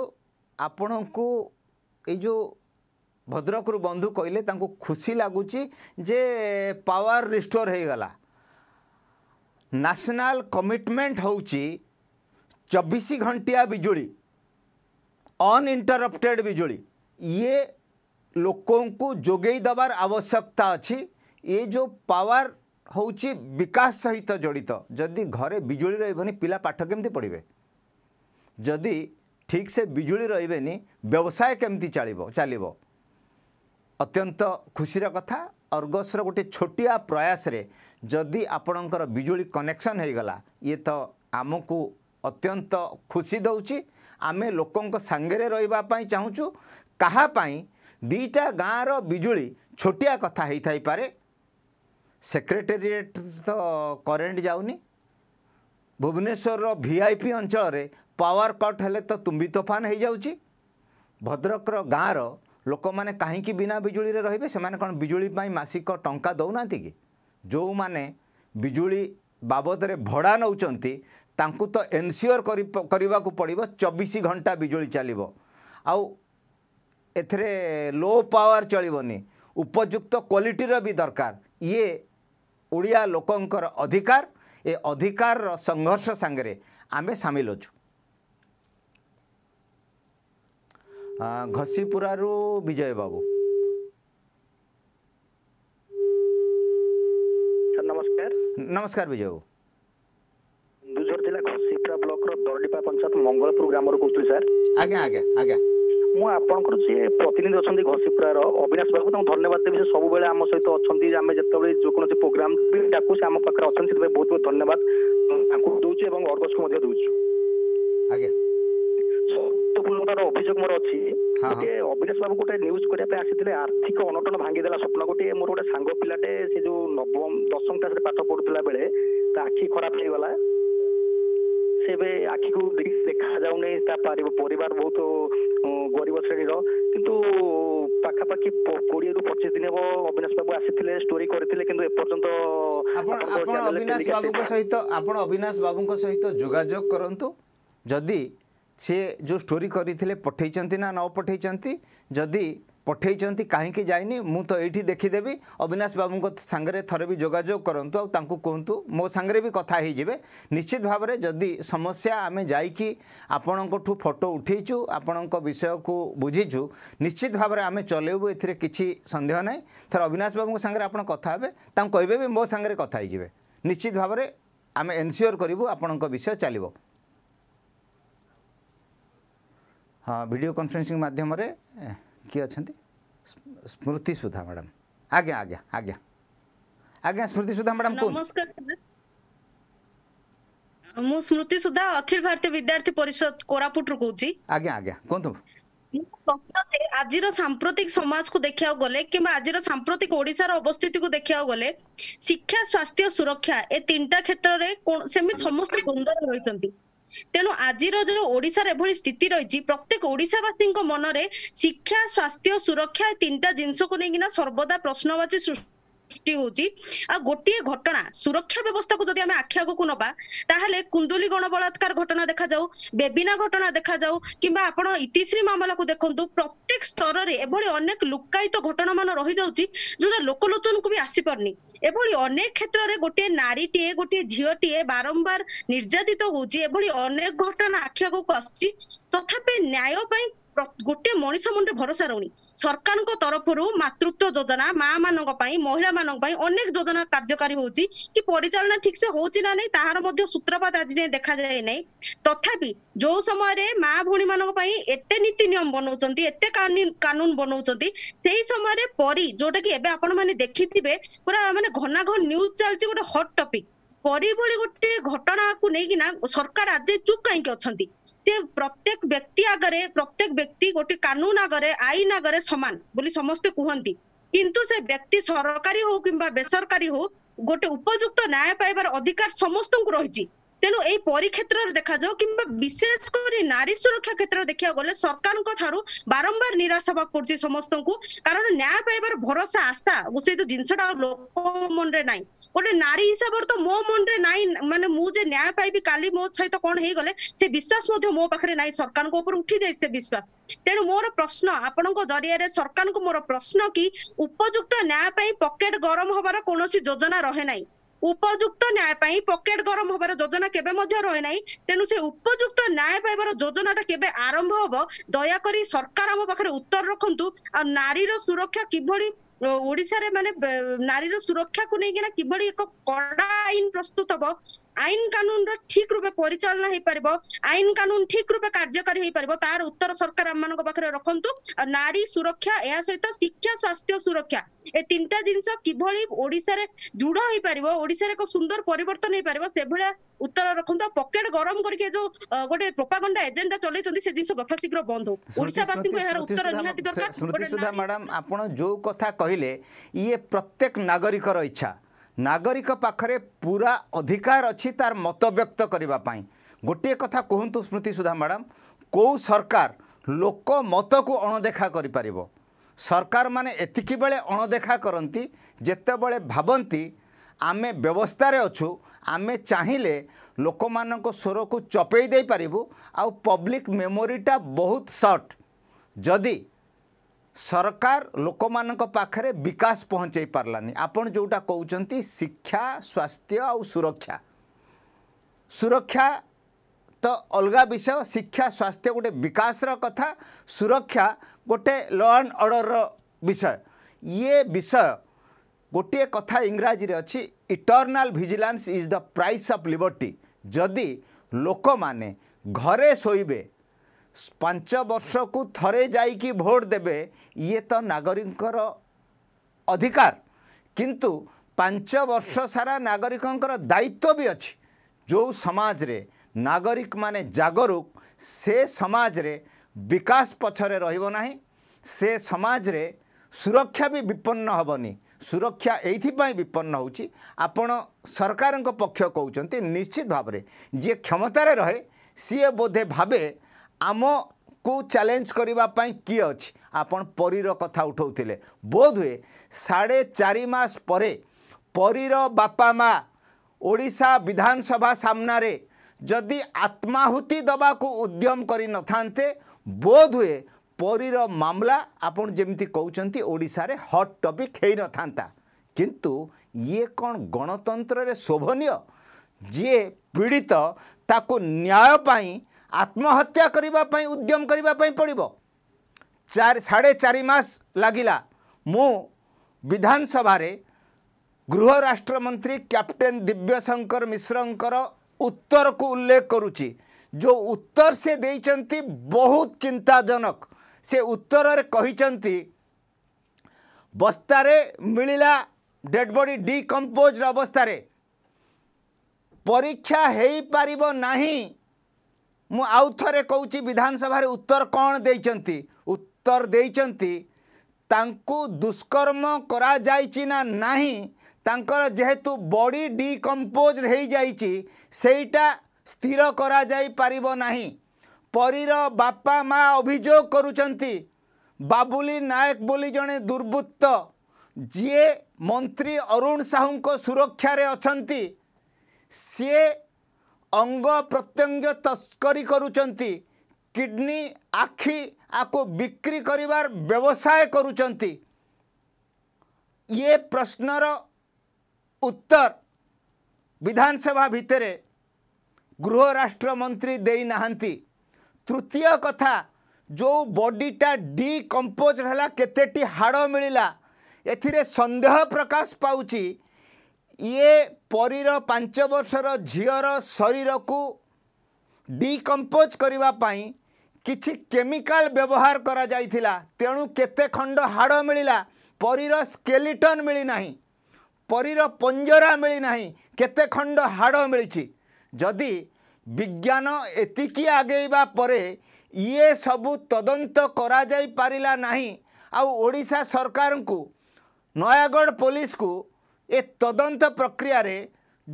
ଆପଣଙ୍କୁ ଏଇ ଯେଉଁ ଭଦ୍ରକରୁ ବନ୍ଧୁ କହିଲେ ତାଙ୍କୁ ଖୁସି ଲାଗୁଛି ଯେ ପାୱାର ରିଷ୍ଟୋର ହୋଇଗଲା नेशनल कमिटमेंट हूँ चबीश घंटिया बिजुली अनइंटरप्टेड बिजुली ये लोकों को जोगे दबार आवश्यकता अच्छी ये जो पावर हूँ विकास सहित जड़ित जदि घरे बिजुली रही पिला पाठ केमी पढ़े जदि ठीक से बिजुली रही व्यवसाय केमती चल चल अत्यंत खुशी कथा ଅର୍ଗସର ଗୋଟେ ଛୋଟିଆ ପ୍ରୟାସରେ ଯଦି ଆପଣଙ୍କର ବିଜୁଳି କନେକ୍ସନ୍ ହୋଇଗଲା ଇଏ ତ ଆମକୁ ଅତ୍ୟନ୍ତ ଖୁସି ଦେଉଛି ଆମେ ଲୋକଙ୍କ ସାଙ୍ଗରେ ରହିବା ପାଇଁ ଚାହୁଁଛୁ କାହା ପାଇଁ ଦୁଇଟା ଗାଁର ବିଜୁଳି ଛୋଟିଆ କଥା ହେଇଥାଇପାରେ ସେକ୍ରେଟେରିଏଟ୍ ତ କରେଣ୍ଟ ଯାଉନି ଭୁବନେଶ୍ୱରର ଭି ଆଇ ପି ଅଞ୍ଚଳରେ ପାୱାର କଟ୍ ହେଲେ ତ ତୁମ୍ବି ତୋଫାନ ହେଇଯାଉଛି ଭଦ୍ରକର ଗାଁର ଲୋକମାନେ କାହିଁକି ବିନା ବିଜୁଳିରେ ରହିବେ ସେମାନେ କ'ଣ ବିଜୁଳି ପାଇଁ ମାସିକ ଟଙ୍କା ଦେଉନାହାନ୍ତି କି ଯେଉଁମାନେ ବିଜୁଳି ବାବଦରେ ଭଡ଼ା ନେଉଛନ୍ତି ତାଙ୍କୁ ତ ଏନ୍ସିଓର କରିବାକୁ ପଡ଼ିବ ଚବିଶ ଘଣ୍ଟା ବିଜୁଳି ଚାଲିବ ଆଉ ଏଥିରେ ଲୋ ପାୱାର ଚଳିବନି ଉପଯୁକ୍ତ କ୍ୱାଲିଟିର ବି ଦରକାର ଇଏ ଓଡ଼ିଆ ଲୋକଙ୍କର ଅଧିକାର ଏ ଅଧିକାରର ସଂଘର୍ଷ ସାଙ୍ଗରେ ଆମେ ସାମିଲ ଅଛୁ ঘসিপুরারু বিজয় বাবু নমস্কার নমস্কার বিজয় বাবু
দুজোর জেলা ঘসিপুরা ব্লকর দরডিপা পঞ্চায়েত মঙ্গলপুর গ্রামর কৌছি স্যার আজ্ঞা আজ্ঞা আজ্ঞা ମୁଁ ଆପଣଙ୍କର ଯିଏ ପ୍ରତିନିଧି ଅଛନ୍ତି ଘସିପୁରାର ଅବିନାଶ ବାବୁ ତାଙ୍କୁ ଧନ୍ୟବାଦ ଦେବି ସେ ସବୁବେଳେ ଆମ ସହିତ ଅଛନ୍ତି ଆମେ ଯେତେବେଳେ ଯେକୌଣସି ପ୍ରୋଗ୍ରାମ ବି ଡାକୁ ସେ ଆମ ପାଖରେ ଅଛନ୍ତି ସେଥିପାଇଁ ବହୁତ ବହୁତ ଧନ୍ୟବାଦ ତାଙ୍କୁ ଦେଉଛୁ ଏବଂ ଅର୍ଗସକୁ ମଧ୍ୟ ଦେଉଛୁ ଆଜ୍ଞା ଗୁରୁତ୍ୱପୂର୍ଣ୍ଣ ଅଭିଯୋଗ ମୋର ଅଛି ଗୋଟେ ଅବିନାଶ ବାବୁ ଗୋଟେ ନ୍ୟୁଜ କରିବା ପାଇଁ ଆସିଥିଲେ ଆର୍ଥିକ ଅନଟନ ଭାଙ୍ଗିଦେଲା ସ୍ୱପ୍ନ ଗୋଟିଏ ମୋର ଗୋଟେ ସାଙ୍ଗ ପିଲାଟେ ସେ ଯୋଉ ନବମ ଦଶମ ରେ ପାଠ ପଢୁଥିଲା ବେଳେ ତା ଆଖି ଖରାପ ହେଇଗଲା ସେ ଏବେ ଆଖିକୁ ଦେଖାଯାଉନି ତା ପରିବାର ବହୁତ ଗରିବ ଶ୍ରେଣୀର କିନ୍ତୁ ପାଖାପାଖି କୋଡିଏ ରୁ ପଚିଶ ଦିନ ହେବ ଅବିନାଶ ବାବୁ ଆସିଥିଲେ ଷ୍ଟୋରି କରିଥିଲେ କିନ୍ତୁ ଏପର୍ଯ୍ୟନ୍ତ ଆପଣ
ସହିତ ଆପଣ ଅବିନାଶ ବାବୁଙ୍କ ସହିତ ଯୋଗାଯୋଗ କରନ୍ତୁ ଯଦି सी जो स्टोरी करते पठे ना न पठे जदि पठे कहीं जाइनि मु तो ये देखीदेवि अविनाश बाबू सागर थे भी जोजोग करूँ आउ कहतु मो सागर भी कथा निश्चित भाव में जदि समस्या आम जाकि फटो उठेचु आपण विषय को बुझीचु निश्चित भाव में आम चलैबू ए कि सन्देह ना थर अविनाश बाबू सागर आप कथा कहे भी मो सागर कथे निश्चित भाव में आम एनसीोर करूँ आपण विषय चलो ଭିଡ଼ିଓ କନଫରେନ୍ସିଂ ମାଧ୍ୟମରେ କିଏ ଅଛନ୍ତି ସ୍ମୃତି ସୁଧା ମ୍ୟାଡ଼ାମ୍ ଆଜ୍ଞା ଆଜ୍ଞା ଆଜ୍ଞା ଆଜ୍ଞା ସ୍ମୃତି ସୁଧା ମ୍ୟାଡ଼ାମ୍ କୁହନ୍ତୁ
ମୁଁ ସ୍ମୃତି ସୁଧା ଅଖିଳ ଭାରତୀୟ ବିଦ୍ୟାର୍ଥୀ ପରିଷଦ କୋରାପୁଟରୁ କହୁଛି
ଆଜ୍ଞା ଆଜ୍ଞା କୁହନ୍ତୁ
ଆଜିର ସାମ୍ପ୍ରତିକ ସମାଜକୁ ଦେଖିବାକୁ ଗଲେ କିମ୍ବା ଆଜିର ସାମ୍ପ୍ରତିକ ଓଡିଶାର ଅବସ୍ଥିତିକୁ ଦେଖିବାକୁ ଗଲେ ଶିକ୍ଷା ସ୍ୱାସ୍ଥ୍ୟ ସୁରକ୍ଷା ଏ ତିନିଟା କ୍ଷେତ୍ରରେ ସେମିତି ସମସ୍ତେ ଦ୍ୱନ୍ଦ୍ୱରେ ରହିଛନ୍ତି ତେଣୁ ଆଜିର ଯୋଉ ଓଡିଶାରେ ଏଭଳି ସ୍ଥିତି ରହିଛି ପ୍ରତ୍ୟେକ ଓଡିଶାବାସୀଙ୍କ ମନରେ ଶିକ୍ଷା ସ୍ୱାସ୍ଥ୍ୟ ସୁରକ୍ଷା ଏ ତିନିଟା ଜିନିଷକୁ ନେଇକିନା ସର୍ବଦା ପ୍ରଶ୍ନବାଚୀ ସୃଷ୍ଟି ସୃଷ୍ଟି ହଉଛି ଆଉ ଗୋଟିଏ ଘଟଣା ସୁରକ୍ଷା ବ୍ୟବସ୍ଥାକୁ ଯଦି ଆମେ ଆଖି ଆଗକୁ ନବା ତାହେଲେ କୁନ୍ଦୁଲି ଗଣବଳାତ୍କାର ଘଟଣା ଦେଖାଯାଉ ବେବିନା ଘଟଣା ଦେଖାଯାଉ କିମ୍ବା ଆପଣ ଇତିଶ୍ରୀ ମାମଲାକୁ ଦେଖନ୍ତୁ ପ୍ରତ୍ୟେକ ସ୍ତରରେ ଏଭଳି ଅନେକ ଲୁକାୟିତ ଘଟଣା ମାନ ରହିଯାଉଛି ଯୋଉଟା ଲୋକଲୋଚନକୁ ବି ଆସିପାରୁନି ଏଭଳି ଅନେକ କ୍ଷେତ୍ରରେ ଗୋଟିଏ ନାରୀଟିଏ ଗୋଟିଏ ଝିଅଟିଏ ବାରମ୍ବାର ନିର୍ଯାତିତ ହଉଛି ଏଭଳି ଅନେକ ଘଟଣା ଆଖି ଆଗକୁ ଆସୁଛି ତଥାପି ନ୍ୟାୟ ପାଇଁ ଗୋଟିଏ ମଣିଷ ମୁଣ୍ଡରେ ଭରସା ରହୁନି ସରକାରଙ୍କ ତରଫରୁ ମାତୃତ୍ୱ ଯୋଜନା ମା ମାନଙ୍କ ପାଇଁ ମହିଳା ମାନଙ୍କ ପାଇଁ ଅନେକ ଯୋଜନା କାର୍ଯ୍ୟକାରୀ ହଉଛି କି ପରିଚାଳନା ଠିକ ସେ ହଉଛି ନା ନାହିଁ ତାହାର ମଧ୍ୟ ସୂତ୍ରପାତ ଆଜି ଯାଏଁ ଦେଖାଯାଏ ନାହିଁ ତଥାପି ଯୋଉ ସମୟରେ ମା ଭଉଣୀ ମାନଙ୍କ ପାଇଁ ଏତେ ନୀତି ନିୟମ ବନଉଛନ୍ତି ଏତେ କାନୁନ ବନଉଛନ୍ତି ସେଇ ସମୟରେ ପରି ଯୋଉଟା କି ଏବେ ଆପଣମାନେ ଦେଖିଥିବେ ପୁରା ମାନେ ଘନା ଘନ ନ୍ୟୁଜ ଚାଲିଛି ଗୋଟେ ହଟ୍ ଟପିକ ପରି ଭଳି ଗୋଟେ ଘଟଣାକୁ ନେଇକିନା ସରକାର ଆଜି ଚୁପ୍ କାହିଁକି ଅଛନ୍ତି যে প্রত্যেক ব্যক্তি আগরে প্রত্যেক ব্যক্তি গোটে কানুন আগরে আইন আগরে সমান বলে সমস্তে কুহতি কিন্তু সে ব্যক্তি সরকারি হোক কিংবা বেসরকারি হোক গোটে উপযুক্ত ন্যায় পাইবার অধিকার সমস্ত রয়েছে তেণু এই পরিক্ষেত্রে দেখাযাও কিংবা বিশেষ করে নারী সুরক্ষা ক্ষেত্রে দেখা গেলে সরকারଙ୍କ ঠাରୁ বারম্বার নিরাশ হবা পড়ছে সমস্ত কারণ ন্যায় পাইবার ভরসা আশা সেই জিনিসটা লোক মনরে নাই ଗୋଟେ ନାରୀ ହିସାବରେ ତ ମୋ ମନରେ ନାଇଁ ମାନେ ମୁଁ ଯେ ନ୍ୟାୟ ପାଇବି କାଲି ମୋ ସହିତ କଣ ହେଇଗଲେ ସେ ବିଶ୍ୱାସ ମଧ୍ୟ ମୋ ପାଖରେ ନାହିଁ ସରକାରଙ୍କ ଉପରେ ଉଠିଯାଇଛି ସେ ବିଶ୍ୱାସ ତେଣୁ ମୋର ପ୍ରଶ୍ନ ଆପଣଙ୍କ ଜରିଆରେ ସରକାରଙ୍କୁ ମୋର ପ୍ରଶ୍ନ କି ଉପଯୁକ୍ତ ନ୍ୟାୟ ପାଇଁ ପକେଟ ଗରମ ହବାର କୌଣସି ଯୋଜନା ରହେ ନାହିଁ ଉପଯୁକ୍ତ ନ୍ୟାୟ ପାଇଁ ପକେଟ ଗରମ ହବାର ଯୋଜନା କେବେ ମଧ୍ୟ ରହେ ନାହିଁ ତେଣୁ ସେ ଉପଯୁକ୍ତ ନ୍ୟାୟ ପାଇବାର ଯୋଜନାଟା କେବେ ଆରମ୍ଭ ହବ ଦୟାକରି ସରକାର ଆମ ପାଖରେ ଉତ୍ତର ରଖନ୍ତୁ ଆଉ ନାରୀର ସୁରକ୍ଷା କିଭଳି ଓଡିଶାରେ ମାନେ ନାରୀର ସୁରକ୍ଷାକୁ ନେଇକିନା କିଭଳି ଏକ କଡା ଆଇନ ପ୍ରସ୍ତୁତ ହବ ଆଇନ କାନୁନର ଠିକ ରୂପେ ପରିଚାଳନା ହେଇପାରିବ ଆଇନ କାନୁନ ଠିକ ରୂପେ କାର୍ଯ୍ୟକାରୀ ହେଇପାରିବ ତାର ଉତ୍ତର ସରକାର ଆମମାନଙ୍କ ପାଖରେ ରଖନ୍ତୁ ଆଉ ନାରୀ ସୁରକ୍ଷା ଏହା ସହିତ ଶିକ୍ଷା ସ୍ୱାସ୍ଥ୍ୟ ସୁରକ୍ଷା ଏ ତିନିଟା ଜିନିଷ କିଭଳି ଓଡିଶାରେ ଦୃଢ ହେଇପାରିବ ଓଡିଶାରେ ଏକ ସୁନ୍ଦର ପରିବର୍ତ୍ତନ ହେଇପାରିବ ସେଭଳିଆ ଉତ୍ତର ରଖନ୍ତୁ ଆଉ ପକେଟ ଗରମ କରିକି ଯୋଉ ଗୋଟେ ପ୍ରୋପାଗଣ୍ଡା ଏଜେଣ୍ଡା ଚଲେଇଛନ୍ତି ସେ ଜିନିଷ ଯଥାଶୀଘ୍ର ବନ୍ଦ ହଉ ଓଡିଶାବାସୀଙ୍କୁ ଏହାର ଉତ୍ତର ନିହାତି ଦରକାର
ମ୍ୟାଡାମ ଆପଣ ଯୋଉ କଥା କହିଲେ ଇଏ ପ୍ରତ୍ୟେକ ନାଗରିକର ଇଚ୍ଛା ନାଗରିକ ପାଖରେ ପୁରା ଅଧିକାର ଅଛି ତାର ମତବ୍ୟକ୍ତ କରିବା ପାଇଁ ଗୋଟିଏ କଥା କୁହନ୍ତୁ ସ୍ମୃତି ସୁଧା ମ୍ୟାଡ଼ାମ୍ କେଉଁ ସରକାର ଲୋକ ମତକୁ ଅଣଦେଖା କରିପାରିବ ସରକାରମାନେ ଏତିକି ବେଳେ ଅଣଦେଖା କରନ୍ତି ଯେତେବେଳେ ଭାବନ୍ତି ଆମେ ବ୍ୟବସ୍ଥାରେ ଅଛୁ ଆମେ ଚାହିଁଲେ ଲୋକମାନଙ୍କ ସ୍ୱରକୁ ଚପେଇ ଦେଇପାରିବୁ ଆଉ ପବ୍ଲିକ୍ ମେମୋରିଟା ବହୁତ ସର୍ଟ ଯଦି सरकार लोक माखे विकास पहुँचे पार्लानी आपड़ जोटा कौन शिक्षा स्वास्थ्य आ सुरक्षा सुरक्षा तो अलग विषय शिक्षा स्वास्थ्य गोटे विकास कथा सुरक्षा गोटे ल एंड अर्डर विषय ये विषय गोटे कथा इंग्राजी अच्छी eternal vigilance is the price of liberty जदि लोक माने घरे शोबे ପାଞ୍ଚ ବର୍ଷକୁ ଥରେ ଯାଇକି ଭୋଟ ଦେବେ ଇଏ ତ ନାଗରିକଙ୍କର ଅଧିକାର କିନ୍ତୁ ପାଞ୍ଚ ବର୍ଷ ସାରା ନାଗରିକଙ୍କର ଦାୟିତ୍ୱ ବି ଅଛି ଯେଉଁ ସମାଜରେ ନାଗରିକମାନେ ଜାଗରୁକ ସେ ସମାଜରେ ବିକାଶ ପଛରେ ରହିବ ନାହିଁ ସେ ସମାଜରେ ସୁରକ୍ଷା ବି ବିପନ୍ନ ହେବନି ସୁରକ୍ଷା ଏଇଥିପାଇଁ ବିପନ୍ନ ହେଉଛି ଆପଣ ସରକାରଙ୍କ ପକ୍ଷ କହୁଛନ୍ତି ନିଶ୍ଚିତ ଭାବରେ ଯିଏ କ୍ଷମତାରେ ରହେ ସିଏ ବୋଧେ ଭାବେ ଆମକୁ ଚ୍ୟାଲେଞ୍ଜ କରିବା ପାଇଁ କିଏ ଅଛି ଆପଣ ପରୀର କଥା ଉଠାଉଥିଲେ ବୋଧହୁଏ ସାଢ଼େ ଚାରି ମାସ ପରେ ପରୀର ବାପା ମାଆ ଓଡ଼ିଶା ବିଧାନସଭା ସାମ୍ନାରେ ଯଦି ଆତ୍ମାହୁତି ଦେବାକୁ ଉଦ୍ୟମ କରିନଥାନ୍ତେ ବୋଧହୁଏ ପରୀର ମାମଲା ଆପଣ ଯେମିତି କହୁଛନ୍ତି ଓଡ଼ିଶାରେ ହଟ୍ ଟପିକ୍ ହୋଇନଥାନ୍ତା କିନ୍ତୁ ଇଏ କ'ଣ ଗଣତନ୍ତ୍ରରେ ଶୋଭନୀୟ ଯିଏ ପୀଡ଼ିତ ତାକୁ ନ୍ୟାୟ ପାଇଁ ଆତ୍ମହତ୍ୟା କରିବା ପାଇଁ ଉଦ୍ୟମ କରିବା ପାଇଁ ପଡ଼ିବ ଚାରି ସାଢ଼େ ଚାରି ମାସ ଲାଗିଲା ମୁଁ ବିଧାନସଭାରେ ଗୃହ ରାଷ୍ଟ୍ରମନ୍ତ୍ରୀ କ୍ୟାପ୍ଟେନ୍ ଦିବ୍ୟଶଙ୍କର ମିଶ୍ରଙ୍କର ଉତ୍ତରକୁ ଉଲ୍ଲେଖ କରୁଛି ଯେଉଁ ଉତ୍ତର ସେ ଦେଇଛନ୍ତି ବହୁତ ଚିନ୍ତାଜନକ ସେ ଉତ୍ତରରେ କହିଛନ୍ତି ବସ୍ତାରେ ମିଳିଲା ଡେଡ଼୍ ବଡ଼ି ଡିକମ୍ପୋଜ୍ ଅବସ୍ଥାରେ ପରୀକ୍ଷା ହୋଇପାରିବ ନାହିଁ ମୁଁ ଆଉ ଥରେ କହୁଛି ବିଧାନସଭାରେ ଉତ୍ତର କ'ଣ ଦେଇଛନ୍ତି ଉତ୍ତର ଦେଇଛନ୍ତି ତାଙ୍କୁ ଦୁଷ୍କର୍ମ କରାଯାଇଛି ନା ନାହିଁ ତାଙ୍କର ଯେହେତୁ ବଡ଼ି ଡିକମ୍ପୋଜ୍ ହେଇଯାଇଛି ସେଇଟା ସ୍ଥିର କରାଯାଇପାରିବ ନାହିଁ ପରୀର ବାପା ମାଆ ଅଭିଯୋଗ କରୁଛନ୍ତି ବାବୁଲି ନାୟକ ବୋଲି ଜଣେ ଦୁର୍ବୃତ୍ତ ଯିଏ ମନ୍ତ୍ରୀ ଅରୁଣ ସାହୁଙ୍କ ସୁରକ୍ଷାରେ ଅଛନ୍ତି ସିଏ অঙ্গ প্রত্যঙ্গ তস্করি করুচার কিডনি আখি আকু বিক্রি করিবার ব্যবসায় করুচার ইয়ে প্রশ্নর উত্তর বিধানসভা ভিতরে গৃহরাষ্ট্রমন্ত্রী দেই না তৃতীয় কথা যে বডিটা ডিকম্পোজ হল কেতেটি হাড় মিলা এতে সন্দেহ প্রকাশ পাচ্ছি ଇଏ ପରୀର ପାଞ୍ଚ ବର୍ଷର ଝିଅର ଶରୀରକୁ ଡିକମ୍ପୋଜ୍ କରିବା ପାଇଁ କିଛି କେମିକାଲ ବ୍ୟବହାର କରାଯାଇଥିଲା ତେଣୁ କେତେ ଖଣ୍ଡ ହାଡ଼ ମିଳିଲା ପରୀର ସ୍କେଲିଟନ୍ ମିଳିନାହିଁ ପରୀର ପଞ୍ଜରା ମିଳିନାହିଁ କେତେ ଖଣ୍ଡ ହାଡ଼ ମିଳିଛି ଯଦି ବିଜ୍ଞାନ ଏତିକି ଆଗେଇବା ପରେ ଇଏ ସବୁ ତଦନ୍ତ କରାଯାଇପାରିଲା ନାହିଁ ଆଉ ଓଡ଼ିଶା ସରକାରଙ୍କୁ ନୟାଗଡ଼ ପୋଲିସକୁ ଏ ତଦନ୍ତ ପ୍ରକ୍ରିୟାରେ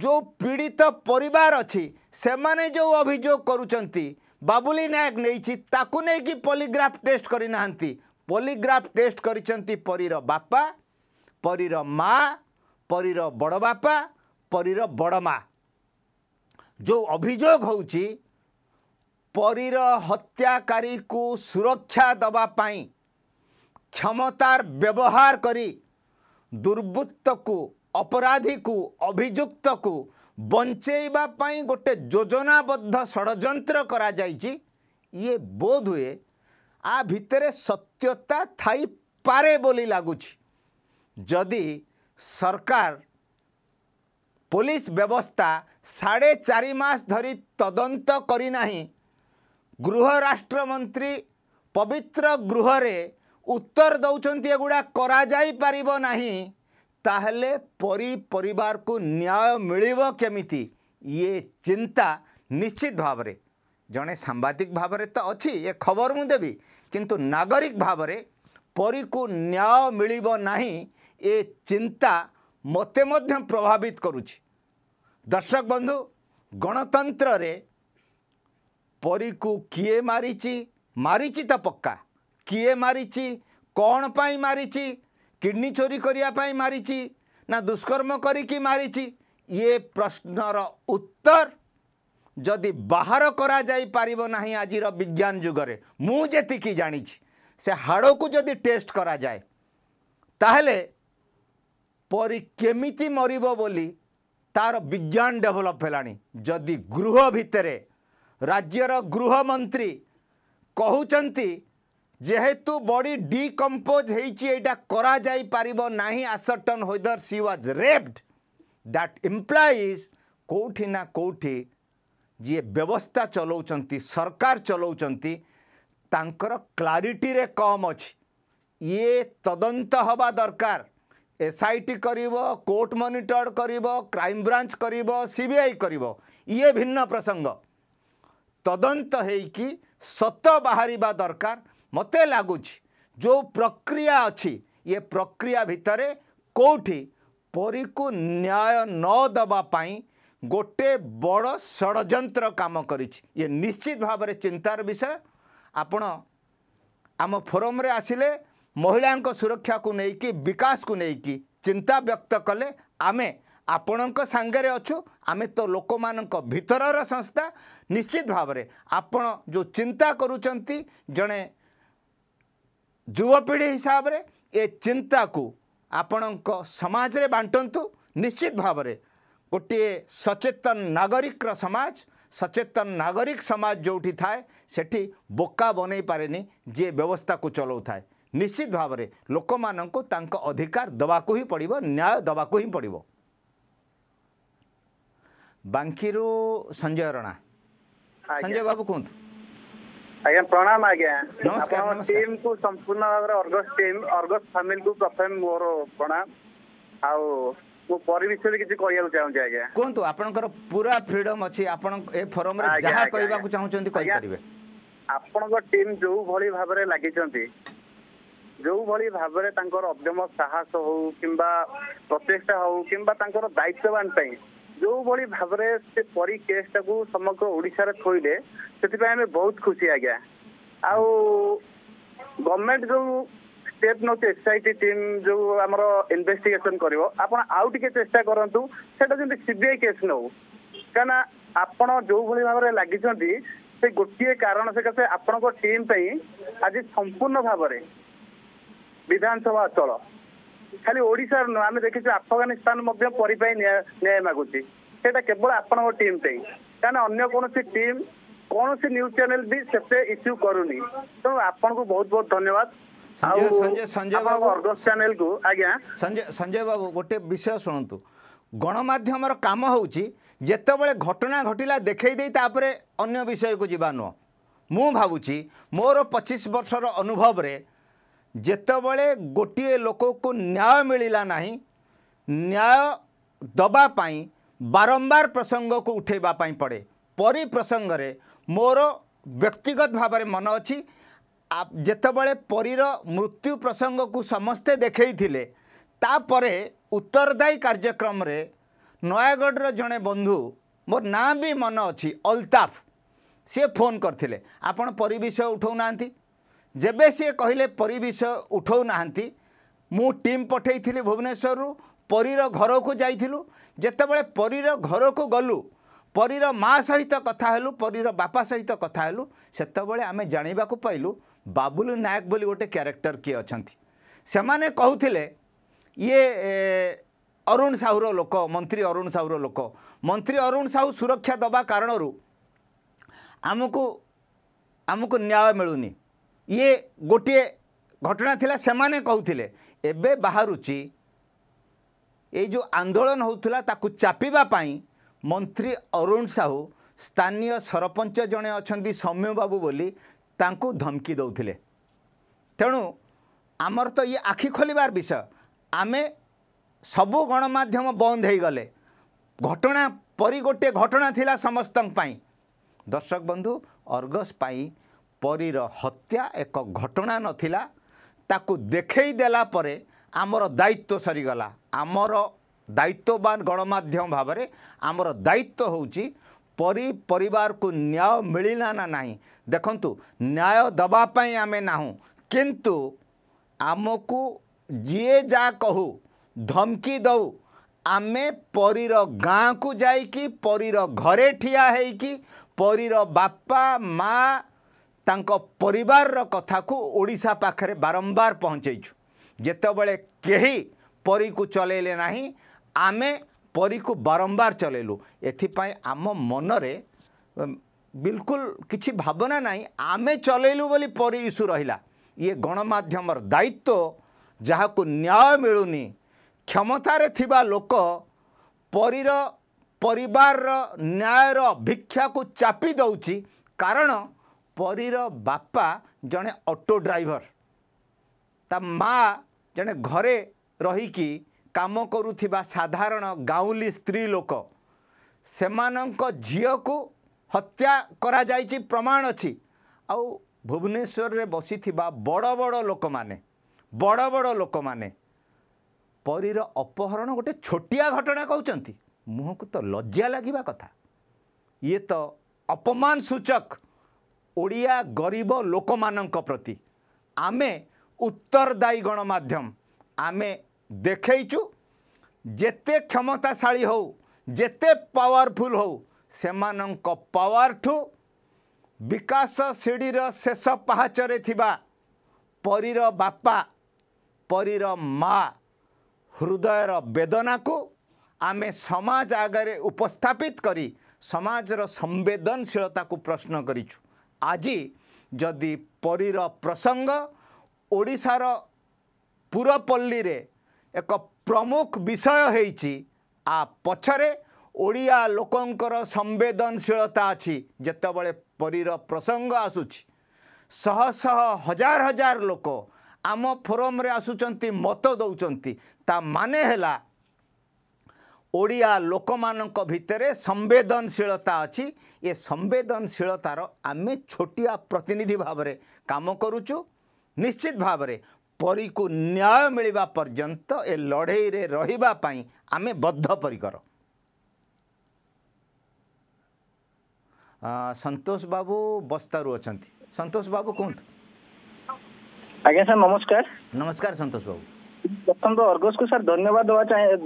ଯେଉଁ ପୀଡ଼ିତ ପରିବାର ଅଛି ସେମାନେ ଯେଉଁ ଅଭିଯୋଗ କରୁଛନ୍ତି ବାବୁଲି ନାୟକ ନେଇଛି ତାକୁ ନେଇକି ପଲିଗ୍ରାଫ ଟେଷ୍ଟ କରିନାହାନ୍ତି ପଲିଗ୍ରାଫ ଟେଷ୍ଟ କରିଛନ୍ତି ପରୀର ବାପା ପରୀର ମା ପରୀର ବଡ଼ ବାପା ପରୀର ବଡ଼ ମା ଯେଉଁ ଅଭିଯୋଗ ହେଉଛି ପରୀର ହତ୍ୟାକାରୀକୁ ସୁରକ୍ଷା ଦେବା ପାଇଁ କ୍ଷମତାର ବ୍ୟବହାର କରି ଦୁର୍ବୃତ୍ତକୁ ଅପରାଧୀକୁ ଅଭିଯୁକ୍ତକୁ ବଞ୍ଚେଇବା ପାଇଁ ଗୋଟେ ଯୋଜନାବଦ୍ଧ ଷଡ଼ଯନ୍ତ୍ର କରାଯାଇଛି ଇଏ ବୋଧ ହୁଏ ଆ ଭିତରେ ସତ୍ୟତା ଥାଇପାରେ ବୋଲି ଲାଗୁଛି ଯଦି ସରକାର ପୋଲିସ ବ୍ୟବସ୍ଥା ସାଢ଼େ ଚାରି ମାସ ଧରି ତଦନ୍ତ କରିନାହିଁ ଗୃହ ରାଷ୍ଟ୍ରମନ୍ତ୍ରୀ ପବିତ୍ର ଗୃହରେ ଉତ୍ତର ଦେଉଛନ୍ତି ଏଗୁଡ଼ା କରାଯାଇପାରିବ ନାହିଁ ତାହେଲେ ପରି ପରିବାରକୁ ନ୍ୟାୟ ମିଳିବ କେମିତି ଇଏ ଚିନ୍ତା ନିଶ୍ଚିତ ଭାବରେ ଜଣେ ସାମ୍ବାଦିକ ଭାବରେ ତ ଅଛି ଏ ଖବର ମୁଁ ଦେବି କିନ୍ତୁ ନାଗରିକ ଭାବରେ ପରୀକୁ ନ୍ୟାୟ ମିଳିବ ନାହିଁ ଏ ଚିନ୍ତା ମୋତେ ମଧ୍ୟ ପ୍ରଭାବିତ କରୁଛି ଦର୍ଶକ ବନ୍ଧୁ ଗଣତନ୍ତ୍ରରେ ପରୀକୁ କିଏ ମାରିଛି ମାରିଛି ତ ପକ୍କା କିଏ ମାରିଛି କ'ଣ ପାଇଁ ମାରିଛି କିଡ଼ନୀ ଚୋରି କରିବା ପାଇଁ ମାରିଛି ନା ଦୁଷ୍କର୍ମ କରିକି ମାରିଛି ଇଏ ପ୍ରଶ୍ନର ଉତ୍ତର ଯଦି ବାହାର କରାଯାଇପାରିବ ନାହିଁ ଆଜିର ବିଜ୍ଞାନ ଯୁଗରେ ମୁଁ ଯେତିକି ଜାଣିଛି ସେ ହାଡ଼କୁ ଯଦି ଟେଷ୍ଟ କରାଯାଏ ତାହେଲେ ପରି କେମିତି ମରିବ ବୋଲି ତାର ବିଜ୍ଞାନ ଡେଭଲପ୍ ହେଲାଣି ଯଦି ଗୃହ ଭିତରେ ରାଜ୍ୟର ଗୃହମନ୍ତ୍ରୀ କହୁଛନ୍ତି जेहेतु बॉडी डीकंपोज करा जाय पारिबो नाही she was raped that implies कोठी ना कोठी जी व्यवस्था चलाउचंती सरकार चलाउचंती तांकर क्लैरिटी रे कम अछि ये तदंत हबा दरकार एसआईटी करिवो कोर्ट मॉनिटर कर क्राइम ब्रांच कर सीबीआई करिवो ये भिन्न प्रसंग तदंत हेकी सत्य बाहरिबा दरकार ମୋତେ ଲାଗୁଛି ଯେଉଁ ପ୍ରକ୍ରିୟା ଅଛି ଏ ପ୍ରକ୍ରିୟା ଭିତରେ କେଉଁଠି ପରୀକୁ ନ୍ୟାୟ ନ ଦେବା ପାଇଁ ଗୋଟେ ବଡ଼ ଷଡ଼ଯନ୍ତ୍ର କାମ କରିଛି ଇଏ ନିଶ୍ଚିତ ଭାବରେ ଚିନ୍ତାର ବିଷୟ ଆପଣ ଆମ ଫୋରମ୍ରେ ଆସିଲେ ମହିଳାଙ୍କ ସୁରକ୍ଷାକୁ ନେଇକି ବିକାଶକୁ ନେଇକି ଚିନ୍ତା ବ୍ୟକ୍ତ କଲେ ଆମେ ଆପଣଙ୍କ ସାଙ୍ଗରେ ଅଛୁ ଆମେ ତ ଲୋକମାନଙ୍କ ଭିତରର ସଂସ୍ଥା ନିଶ୍ଚିତ ଭାବରେ ଆପଣ ଯେଉଁ ଚିନ୍ତା କରୁଛନ୍ତି ଜଣେ ଯୁବପିଢ଼ି ହିସାବରେ ଏ ଚିନ୍ତାକୁ ଆପଣଙ୍କ ସମାଜରେ ବାଣ୍ଟନ୍ତୁ ନିଶ୍ଚିତ ଭାବରେ ଗୋଟିଏ ସଚେତନ ନାଗରିକର ସମାଜ ସଚେତନ ନାଗରିକ ସମାଜ ଯେଉଁଠି ଥାଏ ସେଠି ବୋକା ବନେଇ ପାରେନି ଯିଏ ବ୍ୟବସ୍ଥାକୁ ଚଲାଉଥାଏ ନିଶ୍ଚିତ ଭାବରେ ଲୋକମାନଙ୍କୁ ତାଙ୍କ ଅଧିକାର ଦେବାକୁ ହିଁ ପଡ଼ିବ ନ୍ୟାୟ ଦେବାକୁ ହିଁ ପଡ଼ିବ ବାଙ୍କିରୁ ସଞ୍ଜୟ ରଣା
ସଞ୍ଜୟ ବାବୁ କୁହନ୍ତୁ ଆଜ୍ଞା ପ୍ରଣାମ ଆଜ୍ଞା ଆପଣଙ୍କ ଟିମ୍ କୁ ସମ୍ପୂର୍ଣ୍ଣ ଭାବରେ ଅର୍ଗସ ଟିମ୍ ଅର୍ଗସ ଫ୍ୟାମିଲି କୁ ପ୍ରଥମେ ମୋର ପ୍ରଣାମ ଆଉ ମୁଁ ପରି ବିଷୟରେ କିଛି କହିବାକୁ ଚାହୁଁଛି ଆଜ୍ଞା
କୁହନ୍ତୁ ଆପଣଙ୍କର ପୁରା ଫ୍ରିଡମ୍ ଅଛି ଆପଣ ଏ ଫୋରମରେ ଯାହା କହିବାକୁ ଚାହୁଁଛନ୍ତି କହିପାରିବେ
ଆପଣଙ୍କ ଟିମ୍ ଯୋଉ ଭଳି ଭାବରେ ଲାଗିଛନ୍ତି ଯୋଉ ଭାବରେ ତାଙ୍କର ଅଦମ୍ୟ ସାହସ ହଉ କିମ୍ବା ପ୍ରଚେଷ୍ଟା ହଉ କିମ୍ବା ତାଙ୍କର ଦାୟିତ୍ୱବାନ ପାଇଁ ଯୋଉଭଳି ଭାବରେ ସେ ପରୀ କେସ ଟାକୁ ସମଗ୍ର ଓଡିଶାରେ ଥୋଇଲେ ସେଥିପାଇଁ ଆମେ ବହୁତ ଖୁସି ଆଜ୍ଞା ଆଉ ଗଭର୍ଣ୍ଣମେଣ୍ଟ ଯୋଉ ଷ୍ଟେପ୍ ନଉଛି ଏସ୍ଆଇଟି ଟିମ୍ ଯୋଉ ଆମର ଇନଭେଷ୍ଟିଗେସନ କରିବ ଆପଣ ଆଉ ଟିକେ ଚେଷ୍ଟା କରନ୍ତୁ ସେଟା ଯେମିତି ସିବିଆଇ କେସ୍ ନଉ ନା ଆପଣ ଯୋଉଭଳି ଭାବରେ ଲାଗିଛନ୍ତି ସେ ଗୋଟିଏ କାରଣ ସକାଶେ ଆପଣଙ୍କ ଟିମ୍ ପାଇଁ ଆଜି ସମ୍ପୂର୍ଣ୍ଣ ଭାବରେ ବିଧାନସଭା ଅଚଳ ଖାଲି ଓଡ଼ିଶାର ନୁହଁ ଆମେ ଦେଖିଛୁ ଆଫଗାନିସ୍ତାନ ମଧ୍ୟ ପରି ପାଇଁ ନ୍ୟାୟ ମାଗୁଛି ସେଟା କେବଳ ଆପଣଙ୍କ ଟିମ୍ ପାଇଁ କାରଣ ଅନ୍ୟ କୌଣସି ଟିମ୍ କୌଣସି ନ୍ୟୁଜ୍ ଚ୍ୟାନେଲ୍ ବି ସେତେ ଇସ୍ୟୁ କରୁନି ତେଣୁ ଆପଣଙ୍କୁ ବହୁତ ବହୁତ ଧନ୍ୟବାଦ ସଞ୍ଜୟ ସଞ୍ଜୟ ସଞ୍ଜୟ ବାବୁ ଚ୍ୟାନେଲ୍କୁ ଆଜ୍ଞା ସଞ୍ଜୟ ସଞ୍ଜୟ
ବାବୁ ଗୋଟେ ବିଷୟ ଶୁଣନ୍ତୁ ଗଣମାଧ୍ୟମର କାମ ହେଉଛି ଯେତେବେଳେ ଘଟଣା ଘଟିଲା ଦେଖେଇ ଦେଇ ତାପରେ ଅନ୍ୟ ବିଷୟକୁ ଯିବା ନୁହଁ ମୁଁ ଭାବୁଛି ମୋର ପଚିଶ ବର୍ଷର ଅନୁଭବରେ तेबे गोटे लोकको न्याय बारंबार प्रसंग को प्रसङ्गको उठावा पढे परि रे म व्यक्तिगत भाबरे मन जेतबळे परीर मृत्यु प्रसङ्गको समस्ते कार्यक्रम रे कार्कमे रो जने बंधु मोर नाम भी मन अल्ताफ से फोन गरि विषय उठाउँ ଯେବେ ସିଏ କହିଲେ ପରୀ ବିଷୟ ଉଠାଉନାହାନ୍ତି ମୁଁ ଟିମ୍ ପଠାଇଥିଲି ଭୁବନେଶ୍ୱରରୁ ପରୀର ଘରକୁ ଯାଇଥିଲୁ ଯେତେବେଳେ ପରୀର ଘରକୁ ଗଲୁ ପରୀର ମା' ସହିତ କଥା ହେଲୁ ପରୀର ବାପା ସହିତ କଥା ହେଲୁ ସେତେବେଳେ ଆମେ ଜାଣିବାକୁ ପାଇଲୁ ବାବୁଲ ନାୟକ ବୋଲି ଗୋଟେ କ୍ୟାରେକ୍ଟର କିଏ ଅଛନ୍ତି ସେମାନେ କହୁଥିଲେ ଇଏ ଅରୁଣ ସାହୁର ଲୋକ ମନ୍ତ୍ରୀ ଅରୁଣ ସାହୁର ଲୋକ ମନ୍ତ୍ରୀ ଅରୁଣ ସାହୁ ସୁରକ୍ଷା ଦେବା କାରଣରୁ ଆମକୁ ଆମକୁ ନ୍ୟାୟ ମିଳୁନି ଇଏ ଗୋଟିଏ ଘଟଣା ଥିଲା ସେମାନେ କହୁଥିଲେ ଏବେ ବାହାରୁଛି ଏଇ ଯେଉଁ ଆନ୍ଦୋଳନ ହେଉଥିଲା ତାକୁ ଚାପିବା ପାଇଁ ମନ୍ତ୍ରୀ ଅରୁଣ ସାହୁ ସ୍ଥାନୀୟ ସରପଞ୍ଚ ଜଣେ ଅଛନ୍ତି ସୌମ୍ୟ ବାବୁ ବୋଲି ତାଙ୍କୁ ଧମକି ଦେଉଥିଲେ ତେଣୁ ଆମର ତ ଇଏ ଆଖି ଖୋଲିବାର ବିଷୟ ଆମେ ସବୁ ଗଣମାଧ୍ୟମ ବନ୍ଦ ହୋଇଗଲେ ଘଟଣା ପରି ଗୋଟିଏ ଘଟଣା ଥିଲା ସମସ୍ତଙ୍କ ପାଇଁ ଦର୍ଶକ ବନ୍ଧୁ ଅର୍ଗସ୍ ପାଇଁ ପରୀର ହତ୍ୟା ଏକ ଘଟଣା ନଥିଲା ତାକୁ ଦେଖେଇ ଦେଲା ପରେ ଆମର ଦାୟିତ୍ୱ ସରିଗଲା ଆମର ଦାୟିତ୍ୱବାନ ଗଣମାଧ୍ୟମ ଭାବରେ ଆମର ଦାୟିତ୍ୱ ହେଉଛି ପରି ପରିବାରକୁ ନ୍ୟାୟ ମିଳିଲା ନା ନାହିଁ ଦେଖନ୍ତୁ ନ୍ୟାୟ ଦେବା ପାଇଁ ଆମେ ନାହୁଁ କିନ୍ତୁ ଆମକୁ ଯିଏ ଯାହା କହୁ ଧମକି ଦେଉ ଆମେ ପରୀର ଗାଁକୁ ଯାଇକି ପରୀର ଘରେ ଠିଆ ହେଇକି ପରୀର ବାପା ମାଆ ତାଙ୍କ ପରିବାରର କଥାକୁ ଓଡ଼ିଶା ପାଖରେ ବାରମ୍ବାର ପହଞ୍ଚେଇଛୁ ଯେତେବେଳେ କେହି ପରୀକୁ ଚଲେଇଲେ ନାହିଁ ଆମେ ପରୀକୁ ବାରମ୍ବାର ଚଲେଇଲୁ ଏଥିପାଇଁ ଆମ ମନରେ ବିଲକୁଲ କିଛି ଭାବନା ନାହିଁ ଆମେ ଚଲେଇଲୁ ବୋଲି ପରୀ ଇସ୍ୟୁ ରହିଲା ଇଏ ଗଣମାଧ୍ୟମର ଦାୟିତ୍ୱ ଯାହାକୁ ନ୍ୟାୟ ମିଳୁନି କ୍ଷମତାରେ ଥିବା ଲୋକ ପରୀର ପରିବାରର ନ୍ୟାୟର ଭିକ୍ଷାକୁ ଚାପି ଦେଉଛି କାରଣ ପରୀର ବାପା ଜଣେ ଅଟୋ ଡ୍ରାଇଭର ତା ମା' ଜଣେ ଘରେ ରହିକି କାମ କରୁଥିବା ସାଧାରଣ ଗାଉଁଲି ସ୍ତ୍ରୀ ଲୋକ ସେମାନଙ୍କ ଝିଅକୁ ହତ୍ୟା କରାଯାଇଛି ପ୍ରମାଣ ଅଛି ଆଉ ଭୁବନେଶ୍ୱରରେ ବସିଥିବା ବଡ଼ ବଡ଼ ଲୋକମାନେ ବଡ଼ ବଡ଼ ଲୋକମାନେ ପରୀର ଅପହରଣ ଗୋଟେ ଛୋଟିଆ ଘଟଣା କହୁଛନ୍ତି ମୁହଁକୁ ତ ଲଜ୍ଜା ଲାଗିବା କଥା ଇଏ ତ ଅପମାନ ସୂଚକ ଓଡ଼ିଆ ଗରିବ ଲୋକମାନଙ୍କ ପ୍ରତି ଆମେ ଉତ୍ତରଦାୟୀ ଗଣମାଧ୍ୟମ ଆମେ ଦେଖେଇଛୁ ଯେତେ କ୍ଷମତାଶାଳୀ ହେଉ ଯେତେ ପାୱାରଫୁଲ୍ ହେଉ ସେମାନଙ୍କ ପାୱାରଠୁ ବିକାଶ ଶିଢ଼ିର ଶେଷ ପାହାଚରେ ଥିବା ପରୀର ବାପା ପରୀର ମା ହୃଦୟର ବେଦନାକୁ ଆମେ ସମାଜ ଆଗରେ ଉପସ୍ଥାପିତ କରି ସମାଜର ସମ୍ବେଦନଶୀଳତାକୁ ପ୍ରଶ୍ନ କରିଛୁ ଆଜି ଯଦି ପରୀର ପ୍ରସଙ୍ଗ ଓଡ଼ିଶାର ପୁରପଲ୍ଲୀରେ ଏକ ପ୍ରମୁଖ ବିଷୟ ହେଇଛି ଆ ପଛରେ ଓଡ଼ିଆ ଲୋକଙ୍କର ସମ୍ବେଦନଶୀଳତା ଅଛି ଯେତେବେଳେ ପରୀର ପ୍ରସଙ୍ଗ ଆସୁଛି ଶହ ଶହ ହଜାର ହଜାର ଲୋକ ଆମ ଫୋରମ୍ରେ ଆସୁଛନ୍ତି ମତ ଦେଉଛନ୍ତି ତା ମାନେ ହେଲା ଓଡ଼ିଆ ଲୋକମାନଙ୍କ ଭିତରେ ସମ୍ବେଦନଶୀଳତା ଅଛି ଏ ସମ୍ବେଦନଶୀଳତାର ଆମେ ଛୋଟିଆ ପ୍ରତିନିଧି ଭାବରେ କାମ କରୁଛୁ ନିଶ୍ଚିତ ଭାବରେ ପରୀକୁ ନ୍ୟାୟ ମିଳିବା ପର୍ଯ୍ୟନ୍ତ ଏ ଲଢ଼େଇରେ ରହିବା ପାଇଁ ଆମେ ବଦ୍ଧପରିକର ସନ୍ତୋଷ ବାବୁ ବସ୍ତାରୁ ଅଛନ୍ତି ସନ୍ତୋଷ ବାବୁ କୁହନ୍ତୁ
ଆଜ୍ଞା ସାର୍ ନମସ୍କାର
ନମସ୍କାର ସନ୍ତୋଷ ବାବୁ
ପ୍ରଥମତଃ ଅର୍ଗସ୍କୁ ସାର୍ ଧନ୍ୟବାଦ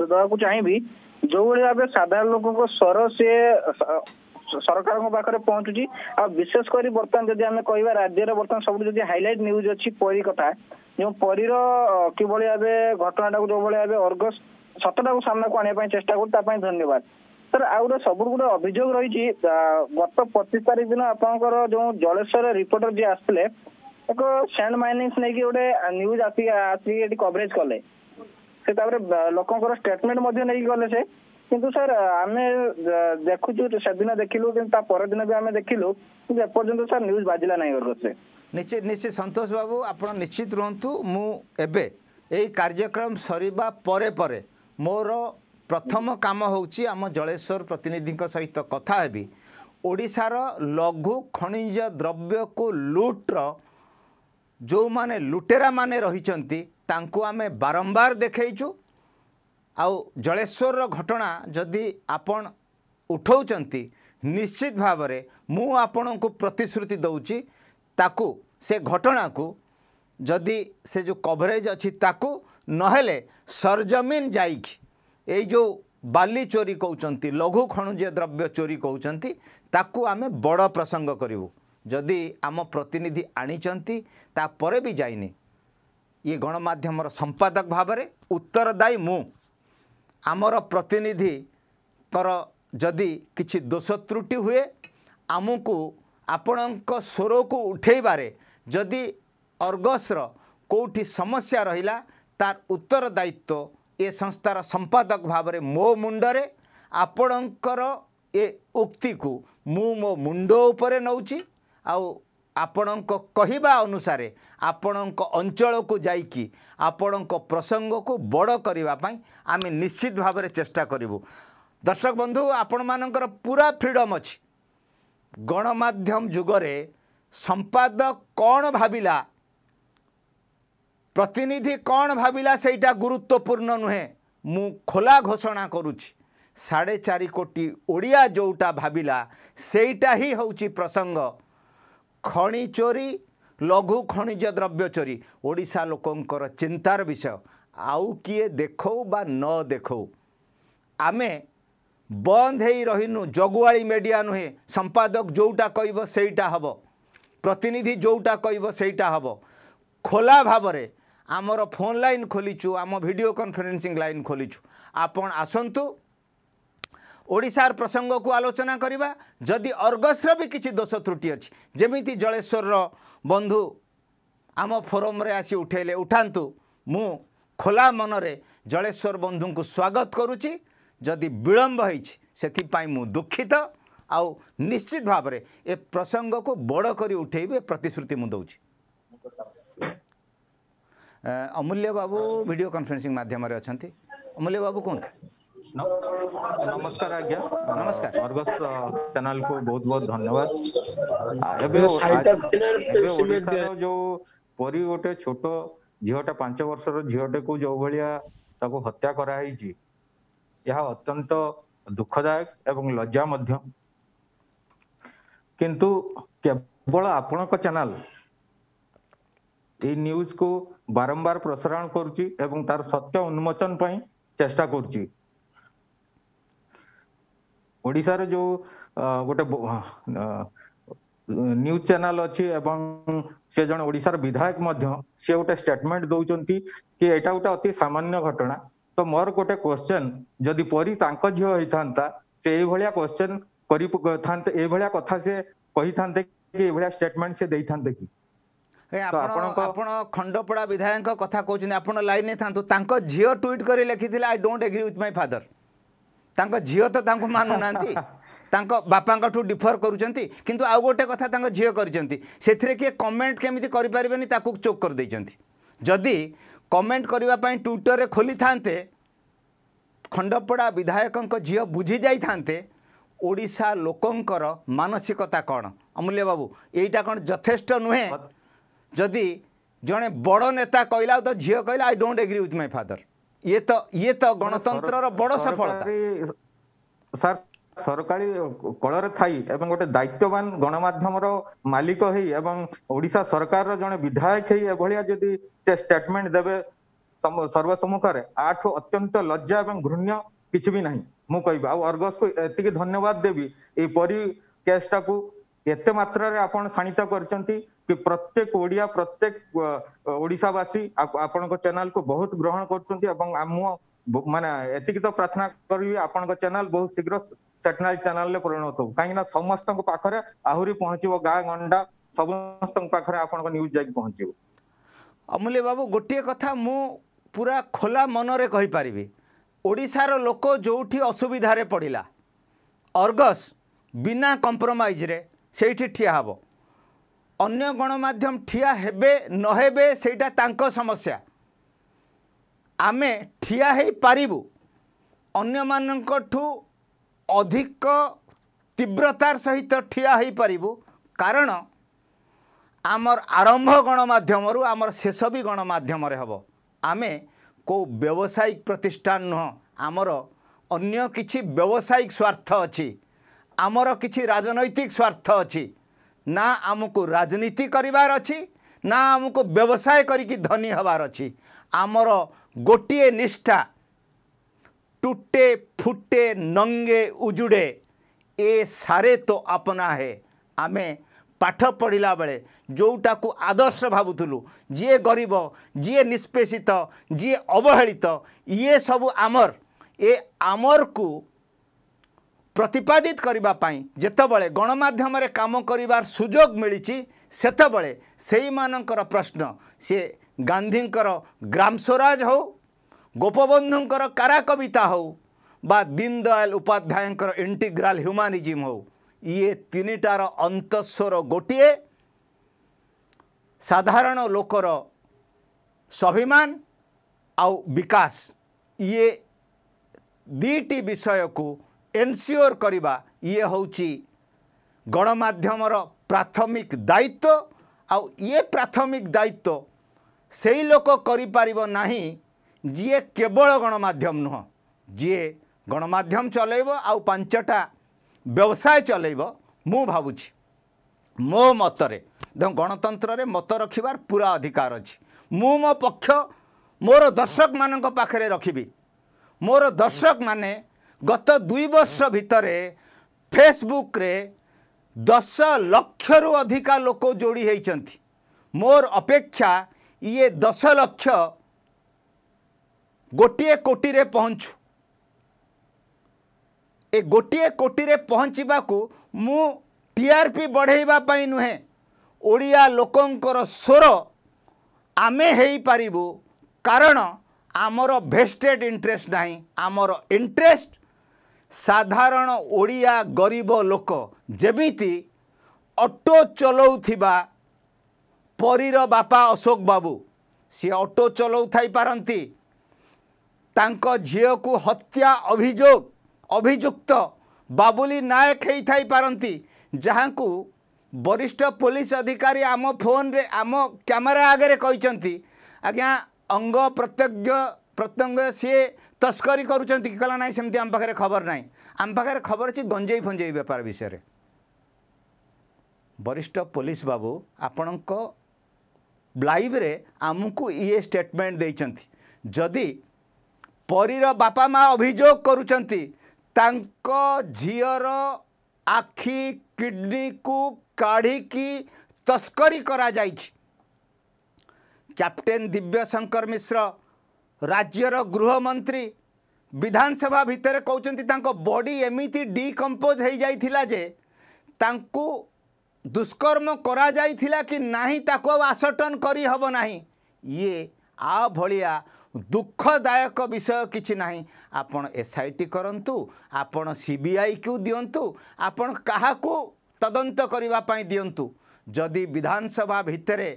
ଦେବାକୁ ଚାହିଁବି ଯୋଉଭଳି ଭାବେ ସାଧାରଣ ଲୋକଙ୍କ ସ୍ୱର ସିଏ ସରକାରଙ୍କ ପାଖରେ ପହଞ୍ଚୁଛି ଆଉ ବିଶେଷ କରି ବର୍ତ୍ତମାନ ଯଦି ଆମେ କହିବା ରାଜ୍ୟରେ ବର୍ତ୍ତମାନ ସବୁଠୁ ଯଦି ହାଇଲାଇଟ୍ ନ୍ୟୁଜ୍ ଅଛି ପରୀ କଥା ଯେଉଁ ପରୀର କିଭଳି ଭାବେ ଘଟଣାଟାକୁ ଯୋଉଭଳି ଭାବେ ଅର୍ଗ ସତଟାକୁ ସାମ୍ନାକୁ ଆଣିବା ପାଇଁ ଚେଷ୍ଟା କରୁ ତା ପାଇଁ ଧନ୍ୟବାଦ ସାର୍ ଆଉ ଗୋଟେ ସବୁଠୁ ଗୋଟେ ଅଭିଯୋଗ ରହିଛି ଗତ ପଚିଶ ତାରିଖ ଦିନ ଆପଣଙ୍କର ଯେଉଁ ଜଳେଶ୍ୱର ରିପୋର୍ଟର ଯିଏ ଆସିଥିଲେ ଏକ ସ୍ୟାଣ୍ଡ ମାଇନିଂସ ନେଇକି ଗୋଟେ ନ୍ୟୁଜ୍ ଆସି ଆସିକି ଏଠି କଭରେଜ କଲେ ସେ ତାପରେ ଲୋକଙ୍କର ଷ୍ଟେଟମେଣ୍ଟ ମଧ୍ୟ ନେଇକି ଗଲେ ସେ କିନ୍ତୁ ସାର୍ ଆମେ ଦେଖୁଛୁ ସେଦିନ ଦେଖିଲୁ କିନ୍ତୁ ତା ପରଦିନ ବି ଆମେ ଦେଖିଲୁ କିନ୍ତୁ ଏପର୍ଯ୍ୟନ୍ତ ସାର୍ ନ୍ୟୁଜ୍ ବାଜିଲା ନାହିଁ ସେ ନିଶ୍ଚିତ ନିଶ୍ଚିତ ସନ୍ତୋଷ
ବାବୁ ଆପଣ ନିଶ୍ଚିତ ରୁହନ୍ତୁ ମୁଁ ଏବେ ଏହି କାର୍ଯ୍ୟକ୍ରମ ସରିବା ପରେ ପରେ ମୋର ପ୍ରଥମ କାମ ହେଉଛି ଆମ ଜଳେଶ୍ୱର ପ୍ରତିନିଧିଙ୍କ ସହିତ କଥା ହେବି ଓଡ଼ିଶାର ଲଘୁ ଖଣିଜ ଦ୍ରବ୍ୟକୁ ଲୁଟ୍ର ଯେଉଁମାନେ ଲୁଟେରାମାନେ ରହିଛନ୍ତି ତାଙ୍କୁ ଆମେ ବାରମ୍ବାର ଦେଖେଇଛୁ ଆଉ ଜଳେଶ୍ୱରର ଘଟଣା ଯଦି ଆପଣ ଉଠାଉଛନ୍ତି ନିଶ୍ଚିତ ଭାବରେ ମୁଁ ଆପଣଙ୍କୁ ପ୍ରତିଶ୍ରୁତି ଦେଉଛି ତାକୁ ସେ ଘଟଣାକୁ ଯଦି ସେ ଯେଉଁ କଭରେଜ୍ ଅଛି ତାକୁ ନହେଲେ ସରଜମିନ ଯାଇକି ଏଇ ଯେଉଁ ବାଲି ଚୋରି କହୁଛନ୍ତି ଲଘୁ ଖଣିଜ୍ୟ ଦ୍ରବ୍ୟ ଚୋରି କହୁଛନ୍ତି ତାକୁ ଆମେ ବଡ଼ ପ୍ରସଙ୍ଗ କରିବୁ ଯଦି ଆମ ପ୍ରତିନିଧି ଆଣିଛନ୍ତି ତାପରେ ବି ଯାଇନି ଇଏ ଗଣମାଧ୍ୟମର ସମ୍ପାଦକ ଭାବରେ ଉତ୍ତରଦାୟୀ ମୁଁ ଆମର ପ୍ରତିନିଧିଙ୍କର ଯଦି କିଛି ଦୋଷ ତ୍ରୁଟି ହୁଏ ଆମକୁ ଆପଣଙ୍କ ସ୍ୱରକୁ ଉଠେଇବାରେ ଯଦି ଅର୍ଗସ୍ର କେଉଁଠି ସମସ୍ୟା ରହିଲା ତାର ଉତ୍ତରଦାୟିତ୍ୱ ଏ ସଂସ୍ଥାର ସମ୍ପାଦକ ଭାବରେ ମୋ ମୁଣ୍ଡରେ ଆପଣଙ୍କର ଏ ଉକ୍ତିକୁ ମୁଁ ମୋ ମୁଣ୍ଡ ଉପରେ ନେଉଛି ଆଉ ଆପଣଙ୍କ କହିବା ଅନୁସାରେ ଆପଣଙ୍କ ଅଞ୍ଚଳକୁ ଯାଇକି ଆପଣଙ୍କ ପ୍ରସଙ୍ଗକୁ ବଡ଼ କରିବା ପାଇଁ ଆମେ ନିଶ୍ଚିତ ଭାବରେ ଚେଷ୍ଟା କରିବୁ ଦର୍ଶକ ବନ୍ଧୁ ଆପଣମାନଙ୍କର ପୁରା ଫ୍ରିଡ଼ମ୍ ଅଛି ଗଣମାଧ୍ୟମ ଯୁଗରେ ସମ୍ପାଦକ କ'ଣ ଭାବିଲା ପ୍ରତିନିଧି କ'ଣ ଭାବିଲା ସେଇଟା ଗୁରୁତ୍ୱପୂର୍ଣ୍ଣ ନୁହେଁ ମୁଁ ଖୋଲା ଘୋଷଣା କରୁଛି ସାଢ଼େ ଚାରି କୋଟି ଓଡ଼ିଆ ଯେଉଁଟା ଭାବିଲା ସେଇଟା ହିଁ ହେଉଛି ପ୍ରସଙ୍ଗ ଖଣି ଚୋରୀ ଲଘୁ ଖଣିଜ ଦ୍ରବ୍ୟ ଚୋରୀ ଓଡ଼ିଶା ଲୋକଙ୍କର ଚିନ୍ତାର ବିଷୟ ଆଉ କିଏ ଦେଖଉ ବା ନ ଦେଖଉ ଆମେ ବନ୍ଦ ହେଇ ରହିନୁ ଜଗୁଆଳି ମେଡ଼ିଆ ନୁହେଁ ସମ୍ପାଦକ ଯେଉଁଟା କହିବ ସେଇଟା ହେବ ପ୍ରତିନିଧି ଯେଉଁଟା କହିବ ସେଇଟା ହେବ ଖୋଲା ଭାବରେ ଆମର ଫୋନ୍ ଲାଇନ୍ ଖୋଲିଛୁ ଆମ ଭିଡ଼ିଓ କନଫରେନ୍ସିଂ ଲାଇନ୍ ଖୋଲିଛୁ ଆପଣ ଆସନ୍ତୁ ଓଡ଼ିଶାର ପ୍ରସଙ୍ଗକୁ ଆଲୋଚନା କରିବା ଯଦି ଅର୍ଗସ୍ର ବି କିଛି ଦୋଷ ତ୍ରୁଟି ଅଛି ଯେମିତି ଜଳେଶ୍ୱରର ବନ୍ଧୁ ଆମ ଫୋରମ୍ରେ ଆସି ଉଠେଇଲେ ଉଠାନ୍ତୁ ମୁଁ ଖୋଲା ମନରେ ଜଳେଶ୍ୱର ବନ୍ଧୁଙ୍କୁ ସ୍ୱାଗତ କରୁଛି ଯଦି ବିଳମ୍ବ ହେଇଛି ସେଥିପାଇଁ ମୁଁ ଦୁଃଖିତ ଆଉ ନିଶ୍ଚିତ ଭାବରେ ଏ ପ୍ରସଙ୍ଗକୁ ବଡ଼ କରି ଉଠେଇବି ଏ ପ୍ରତିଶ୍ରୁତି ମୁଁ ଦେଉଛି ଅମୂଲ୍ୟ ବାବୁ ଭିଡ଼ିଓ କନଫରେନ୍ସିଂ ମାଧ୍ୟମରେ ଅଛନ୍ତି ଅମୂଲ୍ୟ ବାବୁ କୁହନ୍ତୁ নমস্কার আজ্ঞে নমস্কার হরবস্ চ্যানেল কো
বহুত বহুত ধন্যবাদ এইবে সারিটা জেনার টেনশন যে পরিওটে ছোট জিওটা পাঁচ বছর জিওটে কো জওবলিয়া তাকো হত্যা করা হেইচি ইহা অত্যন্ত দুঃখজনক এবং লজ্জা মধ্যে কিন্তু কেবল আপনক চ্যানেল এই নিউজ কো বারবার প্রসারণ করুচি এবং তার সত্য উন্মোচন পই চেষ্টা করুচি ଓଡ଼ିଶାର ଯୋଉ ଗୋଟେ ନ୍ୟୁଜ୍ ଚ୍ୟାନେଲ ଅଛି ଏବଂ ସେ ଜଣେ ଓଡ଼ିଶାର ବିଧାୟକ ମଧ୍ୟ ସେ ଗୋଟେ ଷ୍ଟେଟମେଣ୍ଟ ଦଉଛନ୍ତି କି ଏଇଟା ଗୋଟେ ଅତି ସାମାନ୍ୟ ଘଟଣା ତ ମୋର ଗୋଟେ କ୍ୱେଶ୍ଚନ୍ ଯଦି ପରି ତାଙ୍କ ଝିଅ ହେଇଥାନ୍ତା ସେ ଏଇଭଳିଆ କ୍ୱେଶ୍ଚନ୍ କରିଥାନ୍ତେ ଏଇଭଳିଆ କଥା ସେ କହିଥାନ୍ତେ କି ଏଇଭଳିଆ ଷ୍ଟେଟମେଣ୍ଟ ସେ ଦେଇଥାନ୍ତେ କି
ଆପଣ ଖଣ୍ଡପଡ଼ା ବିଧାୟକଙ୍କ କଥା କହୁଛନ୍ତି ଆପଣ ଲାଇନ୍ରେ ଥାନ୍ତୁ ତାଙ୍କ ଝିଅ ଟ୍ୱିଟ୍ କରି ଲେଖିଥିଲେ I don't agree with my father ତାଙ୍କ ଝିଅ ତ ତାଙ୍କୁ ମାନୁନାହାନ୍ତି ତାଙ୍କ ବାପାଙ୍କଠୁ ଡିଫର କରୁଛନ୍ତି କିନ୍ତୁ ଆଉ ଗୋଟେ କଥା ତାଙ୍କ ଝିଅ କରିଛନ୍ତି ସେଥିରେ କିଏ କମେଣ୍ଟ କେମିତି କରିପାରିବେନି ତାକୁ ଚୋକ୍ କରିଦେଇଛନ୍ତି ଯଦି କମେଣ୍ଟ କରିବା ପାଇଁ ଟ୍ୱିଟରରେ ଖୋଲିଥାନ୍ତେ ଖଣ୍ଡପଡ଼ା ବିଧାୟକଙ୍କ ଝିଅ ବୁଝିଯାଇଥାନ୍ତେ ଓଡ଼ିଶା ଲୋକଙ୍କର ମାନସିକତା କ'ଣ ଅମୂଲ୍ୟ ବାବୁ ଏଇଟା କ'ଣ ଯଥେଷ୍ଟ ନୁହେଁ ଯଦି ଜଣେ ବଡ଼ ନେତା କହିଲା ତ ଝିଅ କହିଲା I don't agree with my father ইয়ে তো ইয়ে তো গণতন্ত্রর বড় সফলতা স্যার সরকারি কলরে থাই
এবং গোটে দায়িত্ববান গণমাধ্যমর মালিক হই এবং ওড়িশা সরকারর জনে বিধায়ক হই এভাবে যদি সে স্টেটমেন্ট দেবে সর্বসম্মুখে আঠু অত্যন্ত লজ্জা এবং ঘৃণ্য কিছু বি নাই মু কইবি আর অর্গস কু এতিকি ধন্যবাদ দেবি এই পরি কেসটাকু এতে মাত্রায় আপন শাণিত করছেন कि प्रत्येक ओडिया प्रत्येक ओडिशावासी आपनको चैनल को बहुत ग्रहण करछन्ति एवं आमु माने एतिकी तो प्रार्थना करबी आपनको चैनल बहुत शीघ्र सैटेलाइट चैनल ले परिणत हो काहेकि समस्त पाखरे आहुरी पहुँचब गाँ गंडा समस्त पाखरे आपनको न्यूज जाकि पहुँचब
ଅମୂଲ୍ୟ ବାବୁ ଗୋଟିଏ କଥା ମୁଁ ପୁରା ଖୋଲା ମନରେ କହିପାରିବି ଓଡ଼ିଶାର ଲୋକ ଯେଉଁଠି ଅସୁବିଧାରେ ପଡ଼ିଲା ଅର୍ଗସ୍ ବିନା କମ୍ପ୍ରମାଇଜ୍ରେ ସେଇଠି ଠିଆ ହେବ ଅନ୍ୟ ଗଣମାଧ୍ୟମ ଠିଆ ହେବେ ନ ହେବେ ସେଇଟା ତାଙ୍କ ସମସ୍ୟା ଆମେ ଠିଆ ହୋଇପାରିବୁ ଅନ୍ୟମାନଙ୍କଠୁ ଅଧିକ ତୀବ୍ରତାର ସହିତ ଠିଆ ହୋଇପାରିବୁ କାରଣ ଆମର ଆରମ୍ଭ ଗଣମାଧ୍ୟମରୁ ଆମର ଶେଷ ବି ଗଣମାଧ୍ୟମରେ ହେବ ଆମେ କେଉଁ ବ୍ୟବସାୟିକ ପ୍ରତିଷ୍ଠାନ ନୁହଁ ଆମର ଅନ୍ୟ କିଛି ବ୍ୟବସାୟିକ ସ୍ୱାର୍ଥ ଅଛି ଆମର କିଛି ରାଜନୈତିକ ସ୍ୱାର୍ଥ ଅଛି ନା ଆମକୁ ରାଜନୀତି କରିବାର ଅଛି ନା ଆମକୁ ବ୍ୟବସାୟ କରିକି ଧନୀ ହେବାର ଅଛି ଆମର ଗୋଟିଏ ନିଷ୍ଠା ଟୁଟେ ଫୁଟେ ନଙ୍ଗେ ଉଜୁଡ଼େ ଏ ସାରେ ତୋ ଆପନା ହେ ଆମେ ପାଠ ପଢ଼ିଲା ବେଳେ ଯେଉଁଟାକୁ ଆଦର୍ଶ ଭାବୁଥିଲୁ ଯିଏ ଗରିବ ଯିଏ ନିଷ୍ପେଷିତ ଯିଏ ଅବହେଳିତ ଇଏ ସବୁ ଆମର ଏ ଆମରକୁ ପ୍ରତିପାଦିତ କରିବା ପାଇଁ ଯେତେବେଳେ ଗଣମାଧ୍ୟମରେ କାମ କରିବାର ସୁଯୋଗ ମିଳିଛି ସେତେବେଳେ ସେଇମାନଙ୍କର ପ୍ରଶ୍ନ ସିଏ ଗାନ୍ଧୀଙ୍କର ଗ୍ରାମ ସ୍ୱରାଜ ହେଉ ଗୋପବନ୍ଧୁଙ୍କର କାରା କବିତା ହେଉ ବା ଦୀନଦୟାଲ ଉପାଧ୍ୟାୟଙ୍କର ଇଣ୍ଟିଗ୍ରାଲ ହ୍ୟୁମାନିଜିମ୍ ହେଉ ଇଏ ତିନିଟାର ଅନ୍ତଃସ୍ୱର ଗୋଟିଏ ସାଧାରଣ ଲୋକର ସ୍ୱାଭିମାନ ଆଉ ବିକାଶ ଇଏ ଦୁଇଟି ବିଷୟକୁ ଏନ୍ସିଓର କରିବା ଇଏ ହେଉଛି ଗଣମାଧ୍ୟମର ପ୍ରାଥମିକ ଦାୟିତ୍ୱ ଆଉ ଇଏ ପ୍ରାଥମିକ ଦାୟିତ୍ୱ ସେଇ ଲୋକ କରିପାରିବ ନାହିଁ ଯିଏ କେବଳ ଗଣମାଧ୍ୟମ ନୁହଁ ଯିଏ ଗଣମାଧ୍ୟମ ଚଲେଇବ ଆଉ ପାଞ୍ଚଟା ବ୍ୟବସାୟ ଚଲେଇବ ମୁଁ ଭାବୁଛି ମୋ ମତରେ ଗଣତନ୍ତ୍ରରେ ମତ ରଖିବାର ପୁରା ଅଧିକାର ଅଛି ମୁଁ ମୋ ପକ୍ଷ ମୋର ଦର୍ଶକମାନଙ୍କ ପାଖରେ ରଖିବି ମୋର ଦର୍ଶକମାନେ ଗତ ଦୁଇ ବର୍ଷ ଭିତରେ ଫେସବୁକ୍ରେ ଦଶ ଲକ୍ଷରୁ ଅଧିକା ଲୋକ ଯୋଡ଼ି ହୋଇଛନ୍ତି ମୋର ଅପେକ୍ଷା ଇଏ ଦଶ ଲକ୍ଷ ଗୋଟିଏ କୋଟିରେ ପହଞ୍ଚୁ ଏ ଗୋଟିଏ କୋଟିରେ ପହଞ୍ଚିବାକୁ ମୁଁ ଟିଆର୍ପି ବଢ଼େଇବା ପାଇଁ ନୁହେଁ ଓଡ଼ିଆ ଲୋକଙ୍କର ସ୍ୱର ଆମେ ହେଇପାରିବୁ କାରଣ ଆମର ଭେଷ୍ଟେଡ଼ ଇଣ୍ଟରେଷ୍ଟ ନାହିଁ ଆମର ଇଣ୍ଟରେଷ୍ଟ ସାଧାରଣ ଓଡ଼ିଆ ଗରିବ ଲୋକ ଯେମିତି ଅଟୋ ଚଲାଉଥିବା ପରୀର ବାପା ଅଶୋକ ବାବୁ ସିଏ ଅଟୋ ଚଲାଉ ଥାଇପାରନ୍ତି ତାଙ୍କ ଝିଅକୁ ହତ୍ୟା ଅଭିଯୋଗ ଅଭିଯୁକ୍ତ ବାବୁଲି ନାୟକ ହେଇଥାଇପାରନ୍ତି ଯାହାଙ୍କୁ ବରିଷ୍ଠ ପୋଲିସ ଅଧିକାରୀ ଆମ ଫୋନରେ ଆମ କ୍ୟାମେରା ଆଗରେ କହିଛନ୍ତି ଆଜ୍ଞା ଅଙ୍ଗ ପ୍ରତ୍ୟଙ୍ଗ ପ୍ରତ୍ୟଙ୍ଗ ସିଏ তস্করি করছেন কি কলা না সেমি আম খবর নাই আম খবর আছে গঞ্জেই ফঞ্জেই ব্যাপার বিষয়ে বরিষ্ঠ পুলিশ বাবু আপনার লাইভ্রে আমি ইয়ে স্টেটমেন্ট দিয়েছেন যদি পরীর বাপা মা অভিযোগ করছেন তা ঝিওর আখি কিডনি কু কাঢ়িকি তস্করি করা যাই ক্যাপ্টেন দিব্যশঙ্কর মিশ্র ରାଜ୍ୟର ଗୃହମନ୍ତ୍ରୀ ବିଧାନସଭା ଭିତରେ କହୁଛନ୍ତି ତାଙ୍କ ବଡି ଏମିତି ଡିକମ୍ପୋଜ୍ ହେଇଯାଇଥିଲା ଯେ ତାଙ୍କୁ ଦୁଷ୍କର୍ମ କରାଯାଇଥିଲା କି ନାହିଁ ତାକୁ ଆଉ ଆସଟନ୍ କରିହେବ ନାହିଁ ଇଏ ଆ ଭଳିଆ ଦୁଃଖଦାୟକ ବିଷୟ କିଛି ନାହିଁ ଆପଣ ଏସ୍ ଆଇ ଟି କରନ୍ତୁ ଆପଣ ସିବିଆଇକୁ ଦିଅନ୍ତୁ ଆପଣ କାହାକୁ ତଦନ୍ତ କରିବା ପାଇଁ ଦିଅନ୍ତୁ ଯଦି ବିଧାନସଭା ଭିତରେ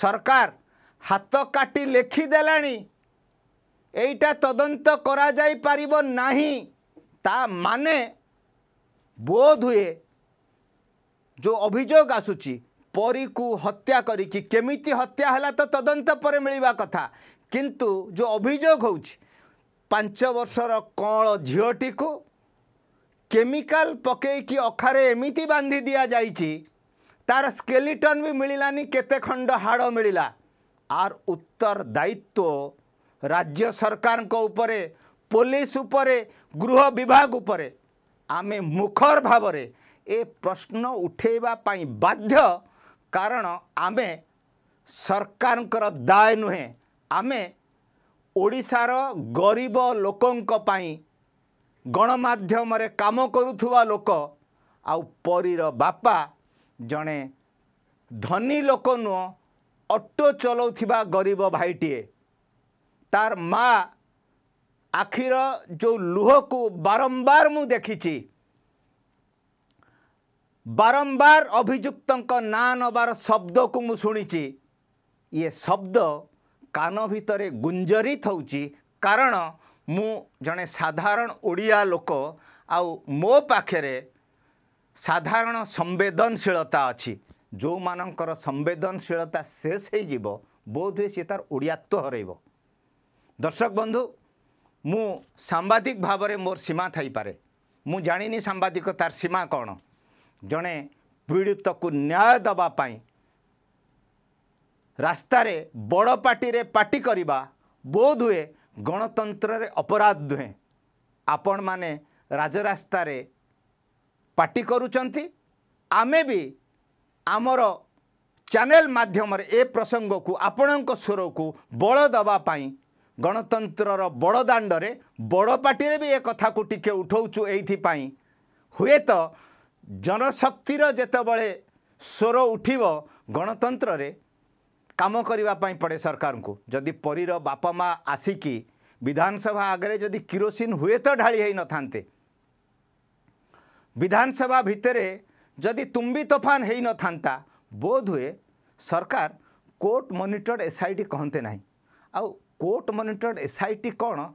ସରକାର ହାତ କାଟି ଲେଖିଦେଲାଣି এইটা তদন্ত করা যাই পারিব নাহি তা মানে ବୋଧ ହୁଏ ଯେଉଁ ଅଭିଯୋଗ ଆସୁଛି ପରୀକୁ ହତ୍ୟା କରିକି କେମିତି ହତ୍ୟା ହେଲା ତ ତଦନ୍ତ ପରେ ମିଳିବା କଥା କିନ୍ତୁ ଯେଉଁ ଅଭିଯୋଗ ହେଉଛି ପାଞ୍ଚ ବର୍ଷର କଅଁଳ ଝିଅଟିକୁ କେମିକାଲ ପକେଇକି ଅଖାରେ ଏମିତି ବାନ୍ଧି ଦିଆଯାଇଛି ତା'ର ସ୍କେଲିଟନ୍ ବି ମିଳିଲାନି କେତେ ଖଣ୍ଡ ହାଡ଼ ମିଳିଲା ଆର୍ ଉତ୍ତର ଦାୟିତ୍ୱ ରାଜ୍ୟ ସରକାରଙ୍କ ଉପରେ ପୋଲିସ ଉପରେ ଗୃହ ବିଭାଗ ଉପରେ ଆମେ ମୁଖର ଭାବରେ ଏ ପ୍ରଶ୍ନ ଉଠାଇବା ପାଇଁ ବାଧ୍ୟ କାରଣ ଆମେ ସରକାରଙ୍କର ଦାୟ ନୁହେଁ ଆମେ ଓଡ଼ିଶାର ଗରିବ ଲୋକଙ୍କ ପାଇଁ ଗଣମାଧ୍ୟମରେ କାମ କରୁଥିବା ଲୋକ ଆଉ ପରୀର ବାପା ଜଣେ ଧନୀ ଲୋକ ନୁହଁ ଅଟୋ ଚଲାଉଥିବା ଗରିବ ଭାଇଟିଏ ତାର ମା ଆଖିର ଯେଉଁ ଲୁହକୁ ବାରମ୍ବାର ମୁଁ ଦେଖିଛି ବାରମ୍ବାର ଅଭିଯୁକ୍ତଙ୍କ ନାଁ ନେବାର ଶବ୍ଦକୁ ମୁଁ ଶୁଣିଛି ଇଏ ଶବ୍ଦ କାନ ଭିତରେ ଗୁଞ୍ଜରିତ ହେଉଛି କାରଣ ମୁଁ ଜଣେ ସାଧାରଣ ଓଡ଼ିଆ ଲୋକ ଆଉ ମୋ ପାଖରେ ସାଧାରଣ ସମ୍ବେଦନଶୀଳତା ଅଛି ଯେଉଁମାନଙ୍କର ସମ୍ବେଦନଶୀଳତା ଶେଷ ହେଇଯିବ ବୋଧହୁଏ ସିଏ ତା'ର ଓଡ଼ିଆତ୍ୱ ହରାଇବ ଦର୍ଶକ ବନ୍ଧୁ ମୁଁ ସାମ୍ବାଦିକ ଭାବରେ ମୋର ସୀମା ଥାଇପାରେ ମୁଁ ଜାଣିନି ସାମ୍ବାଦିକ ତାର ସୀମା କ'ଣ ଜଣେ ପୀଡ଼ିତକୁ ନ୍ୟାୟ ଦେବା ପାଇଁ ରାସ୍ତାରେ ବଡ଼ ପାଟିରେ ପାଟି କରିବା ବୋଧ ହୁଏ ଗଣତନ୍ତ୍ରରେ ଅପରାଧ ନୁହେଁ ଆପଣମାନେ ରାଜରାସ୍ତାରେ ପାଟି କରୁଛନ୍ତି ଆମେ ବି ଆମର ଚ୍ୟାନେଲ ମାଧ୍ୟମରେ ଏ ପ୍ରସଙ୍ଗକୁ ଆପଣଙ୍କ ସ୍ୱରକୁ ବଳ ଦେବା ପାଇଁ ଗଣତନ୍ତ୍ରର ବଡ଼ ଦାଣ୍ଡରେ ବଡ଼ ପାଟିରେ ବି ଏ କଥାକୁ ଟିକେ ଉଠାଉଛୁ ଏଇଥିପାଇଁ ହୁଏତ ଜନଶକ୍ତିର ଯେତେବେଳେ ସ୍ୱର ଉଠିବ ଗଣତନ୍ତ୍ରରେ କାମ କରିବା ପାଇଁ ପଡ଼େ ସରକାରଙ୍କୁ ଯଦି ପରୀର ବାପା ମା' ଆସିକି ବିଧାନସଭା ଆଗରେ ଯଦି କିରୋସିନ ହୁଏତ ଢାଳି ହୋଇନଥାନ୍ତେ ବିଧାନସଭା ଭିତରେ ଯଦି ତୁମ୍ବି ତୋଫାନ ହୋଇନଥାନ୍ତା ବୋଧ ହୁଏ ସରକାର court monitored S I T କହନ୍ତେ ନାହିଁ ଆଉ କୋର୍ଟ ମନିଟର ଏସ୍ଆଇଟି କ'ଣ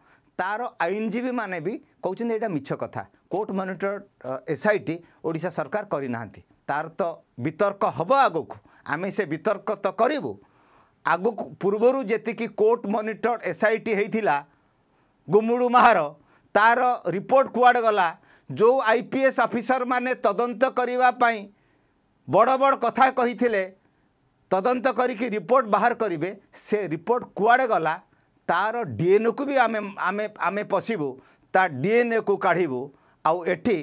ତାର ଆଇନଜୀବୀମାନେ ବି କହୁଛନ୍ତି ଏଇଟା ମିଛ କଥା କୋର୍ଟ ମନିଟର ଏସ୍ଆଇଟି ଓଡ଼ିଶା ସରକାର କରିନାହାନ୍ତି ତାର ତ ବିତର୍କ ହେବ ଆଗକୁ ଆମେ ସେ ବିତର୍କ ତ କରିବୁ ଆଗକୁ ପୂର୍ବରୁ ଯେତିକି କୋର୍ଟ ମନିଟର ଏସ୍ଆଇଟି ହେଇଥିଲା ଗୁମୁଡ଼ୁ ମାହାର ତାର ରିପୋର୍ଟ କୁଆଡ଼େ ଗଲା ଯେଉଁ ଆଇ ପି ଏସ୍ ଅଫିସରମାନେ ତଦନ୍ତ କରିବା ପାଇଁ ବଡ଼ ବଡ଼ କଥା କହିଥିଲେ ତଦନ୍ତ କରିକି ରିପୋର୍ଟ ବାହାର କରିବେ ସେ ରିପୋର୍ଟ କୁଆଡ଼େ ଗଲା ତାର ଡିଏନ୍ଏକୁ ବି ଆମେ ଆମେ ଆମେ ପଶିବୁ ତା ଡିଏନ୍ଏକୁ କାଢ଼ିବୁ ଆଉ ଏଠି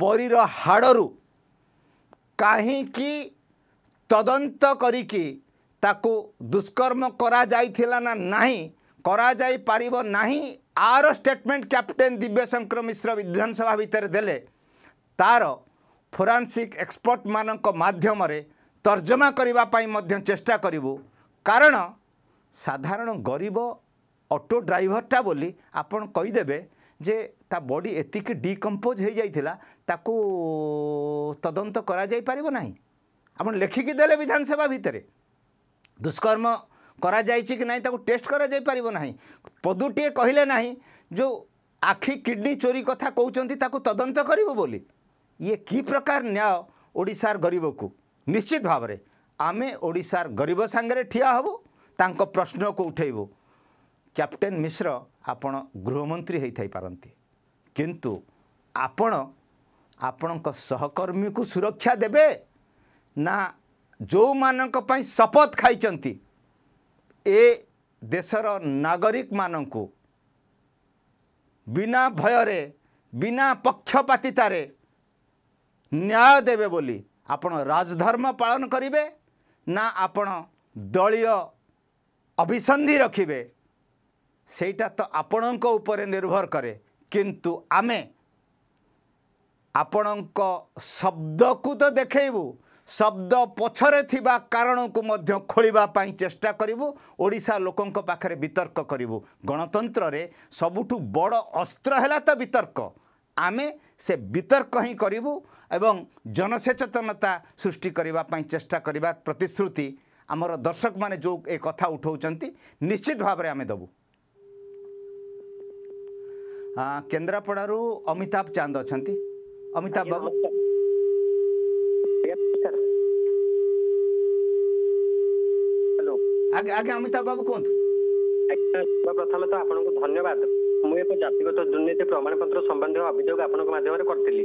ପରୀର ହାଡ଼ରୁ କାହିଁକି ତଦନ୍ତ କରିକି ତାକୁ ଦୁଷ୍କର୍ମ କରାଯାଇଥିଲା ନା ନାହିଁ କରାଯାଇପାରିବ ନାହିଁ ଆର ଷ୍ଟେଟମେଣ୍ଟ କ୍ୟାପ୍ଟେନ୍ ଦିବ୍ୟଶଙ୍କର ମିଶ୍ର ବିଧାନସଭା ଭିତରେ ଦେଲେ ତା'ର ଫୋରାନ୍ସିକ୍ ଏକ୍ସପର୍ଟମାନଙ୍କ ମାଧ୍ୟମରେ ତର୍ଜମା କରିବା ପାଇଁ ମଧ୍ୟ ଚେଷ୍ଟା କରିବୁ କାରଣ ସାଧାରଣ ଗରିବ অটো ড্রাইভরটা বলি আপন কইদেবে যে তা বডি এতিকি ডিকম্পোজ হয়ে যাই তাকে তদন্ত করা যাই পারিব না আপনার লেখিকি দেলে বিধানসভা ভিতরে দুষ্কর্ম করা যাইছি কি না তাকে টেস্ট করা যাই পারিব না পদুটি কহিলে না যে আখি কিডনি চোরি কথা কৌঁচ তাকে তদন্ত করিব বলে ইয়ে কি প্রকার ন্যায় ওড়িশার গরিবকু নিশ্চিত ভাবে আমি ওড়িশার গরিব সাংরে ঠিয়া হবু তাঙ্ক প্রশ্নকে উঠেবু କ୍ୟାପ୍ଟେନ୍ ମିଶ୍ର ଆପଣ ଗୃହମନ୍ତ୍ରୀ ହେଇଥାଇପାରନ୍ତି କିନ୍ତୁ ଆପଣ ଆପଣଙ୍କ ସହକର୍ମୀକୁ ସୁରକ୍ଷା ଦେବେ ନା ଯେଉଁମାନଙ୍କ ପାଇଁ ଶପଥ ଖାଇଛନ୍ତି ଏ ଦେଶର ନାଗରିକମାନଙ୍କୁ ବିନା ଭୟରେ ବିନା ପକ୍ଷପାତିତାରେ ନ୍ୟାୟ ଦେବେ ବୋଲି ଆପଣ ରାଜଧର୍ମ ପାଳନ କରିବେ ନା ଆପଣ ଦଳୀୟ ଅଭିସନ୍ଧି ରଖିବେ ସେଇଟା ତ ଆପଣଙ୍କ ଉପରେ ନିର୍ଭର କରେ କିନ୍ତୁ ଆମେ ଆପଣଙ୍କ ଶବ୍ଦକୁ ତ ଦେଖେଇବୁ ଶବ୍ଦ ପଛରେ ଥିବା କାରଣକୁ ମଧ୍ୟ ଖୋଳିବା ପାଇଁ ଚେଷ୍ଟା କରିବୁ ଓଡ଼ିଶା ଲୋକଙ୍କ ପାଖରେ ବିତର୍କ କରିବୁ ଗଣତନ୍ତ୍ରରେ ସବୁଠୁ ବଡ଼ ଅସ୍ତ୍ର ହେଲା ତ ବିତର୍କ ଆମେ ସେ ବିତର୍କ ହିଁ କରିବୁ ଏବଂ ଜନସଚେତନତା ସୃଷ୍ଟି କରିବା ପାଇଁ ଚେଷ୍ଟା କରିବା ପ୍ରତିଶ୍ରୁତି ଆମର ଦର୍ଶକମାନେ ଯେଉଁ ଏ କଥା ଉଠାଉଛନ୍ତି ନିଶ୍ଚିତ ଭାବରେ ଆମେ ଦେବୁ କେନ୍ଦ୍ରାପଡ଼ାରୁ ଅମିତାଭ ଚାନ୍ଦ ଅଛନ୍ତି ଅମିତାଭ ବାବୁ
ଆଜ୍ଞା ଅମିତାଭ ବାବୁ କୁହନ୍ତୁ ପ୍ରଥମେ ତ ଆପଣଙ୍କୁ ଧନ୍ୟବାଦ ମୁଁ ଏକ ଜାତିଗତ ଦୁର୍ନୀତି ପ୍ରମାଣପତ୍ର ସମ୍ବନ୍ଧୀୟ ଅଭିଯୋଗ ଆପଣଙ୍କ ମାଧ୍ୟମରେ କରିଥିଲି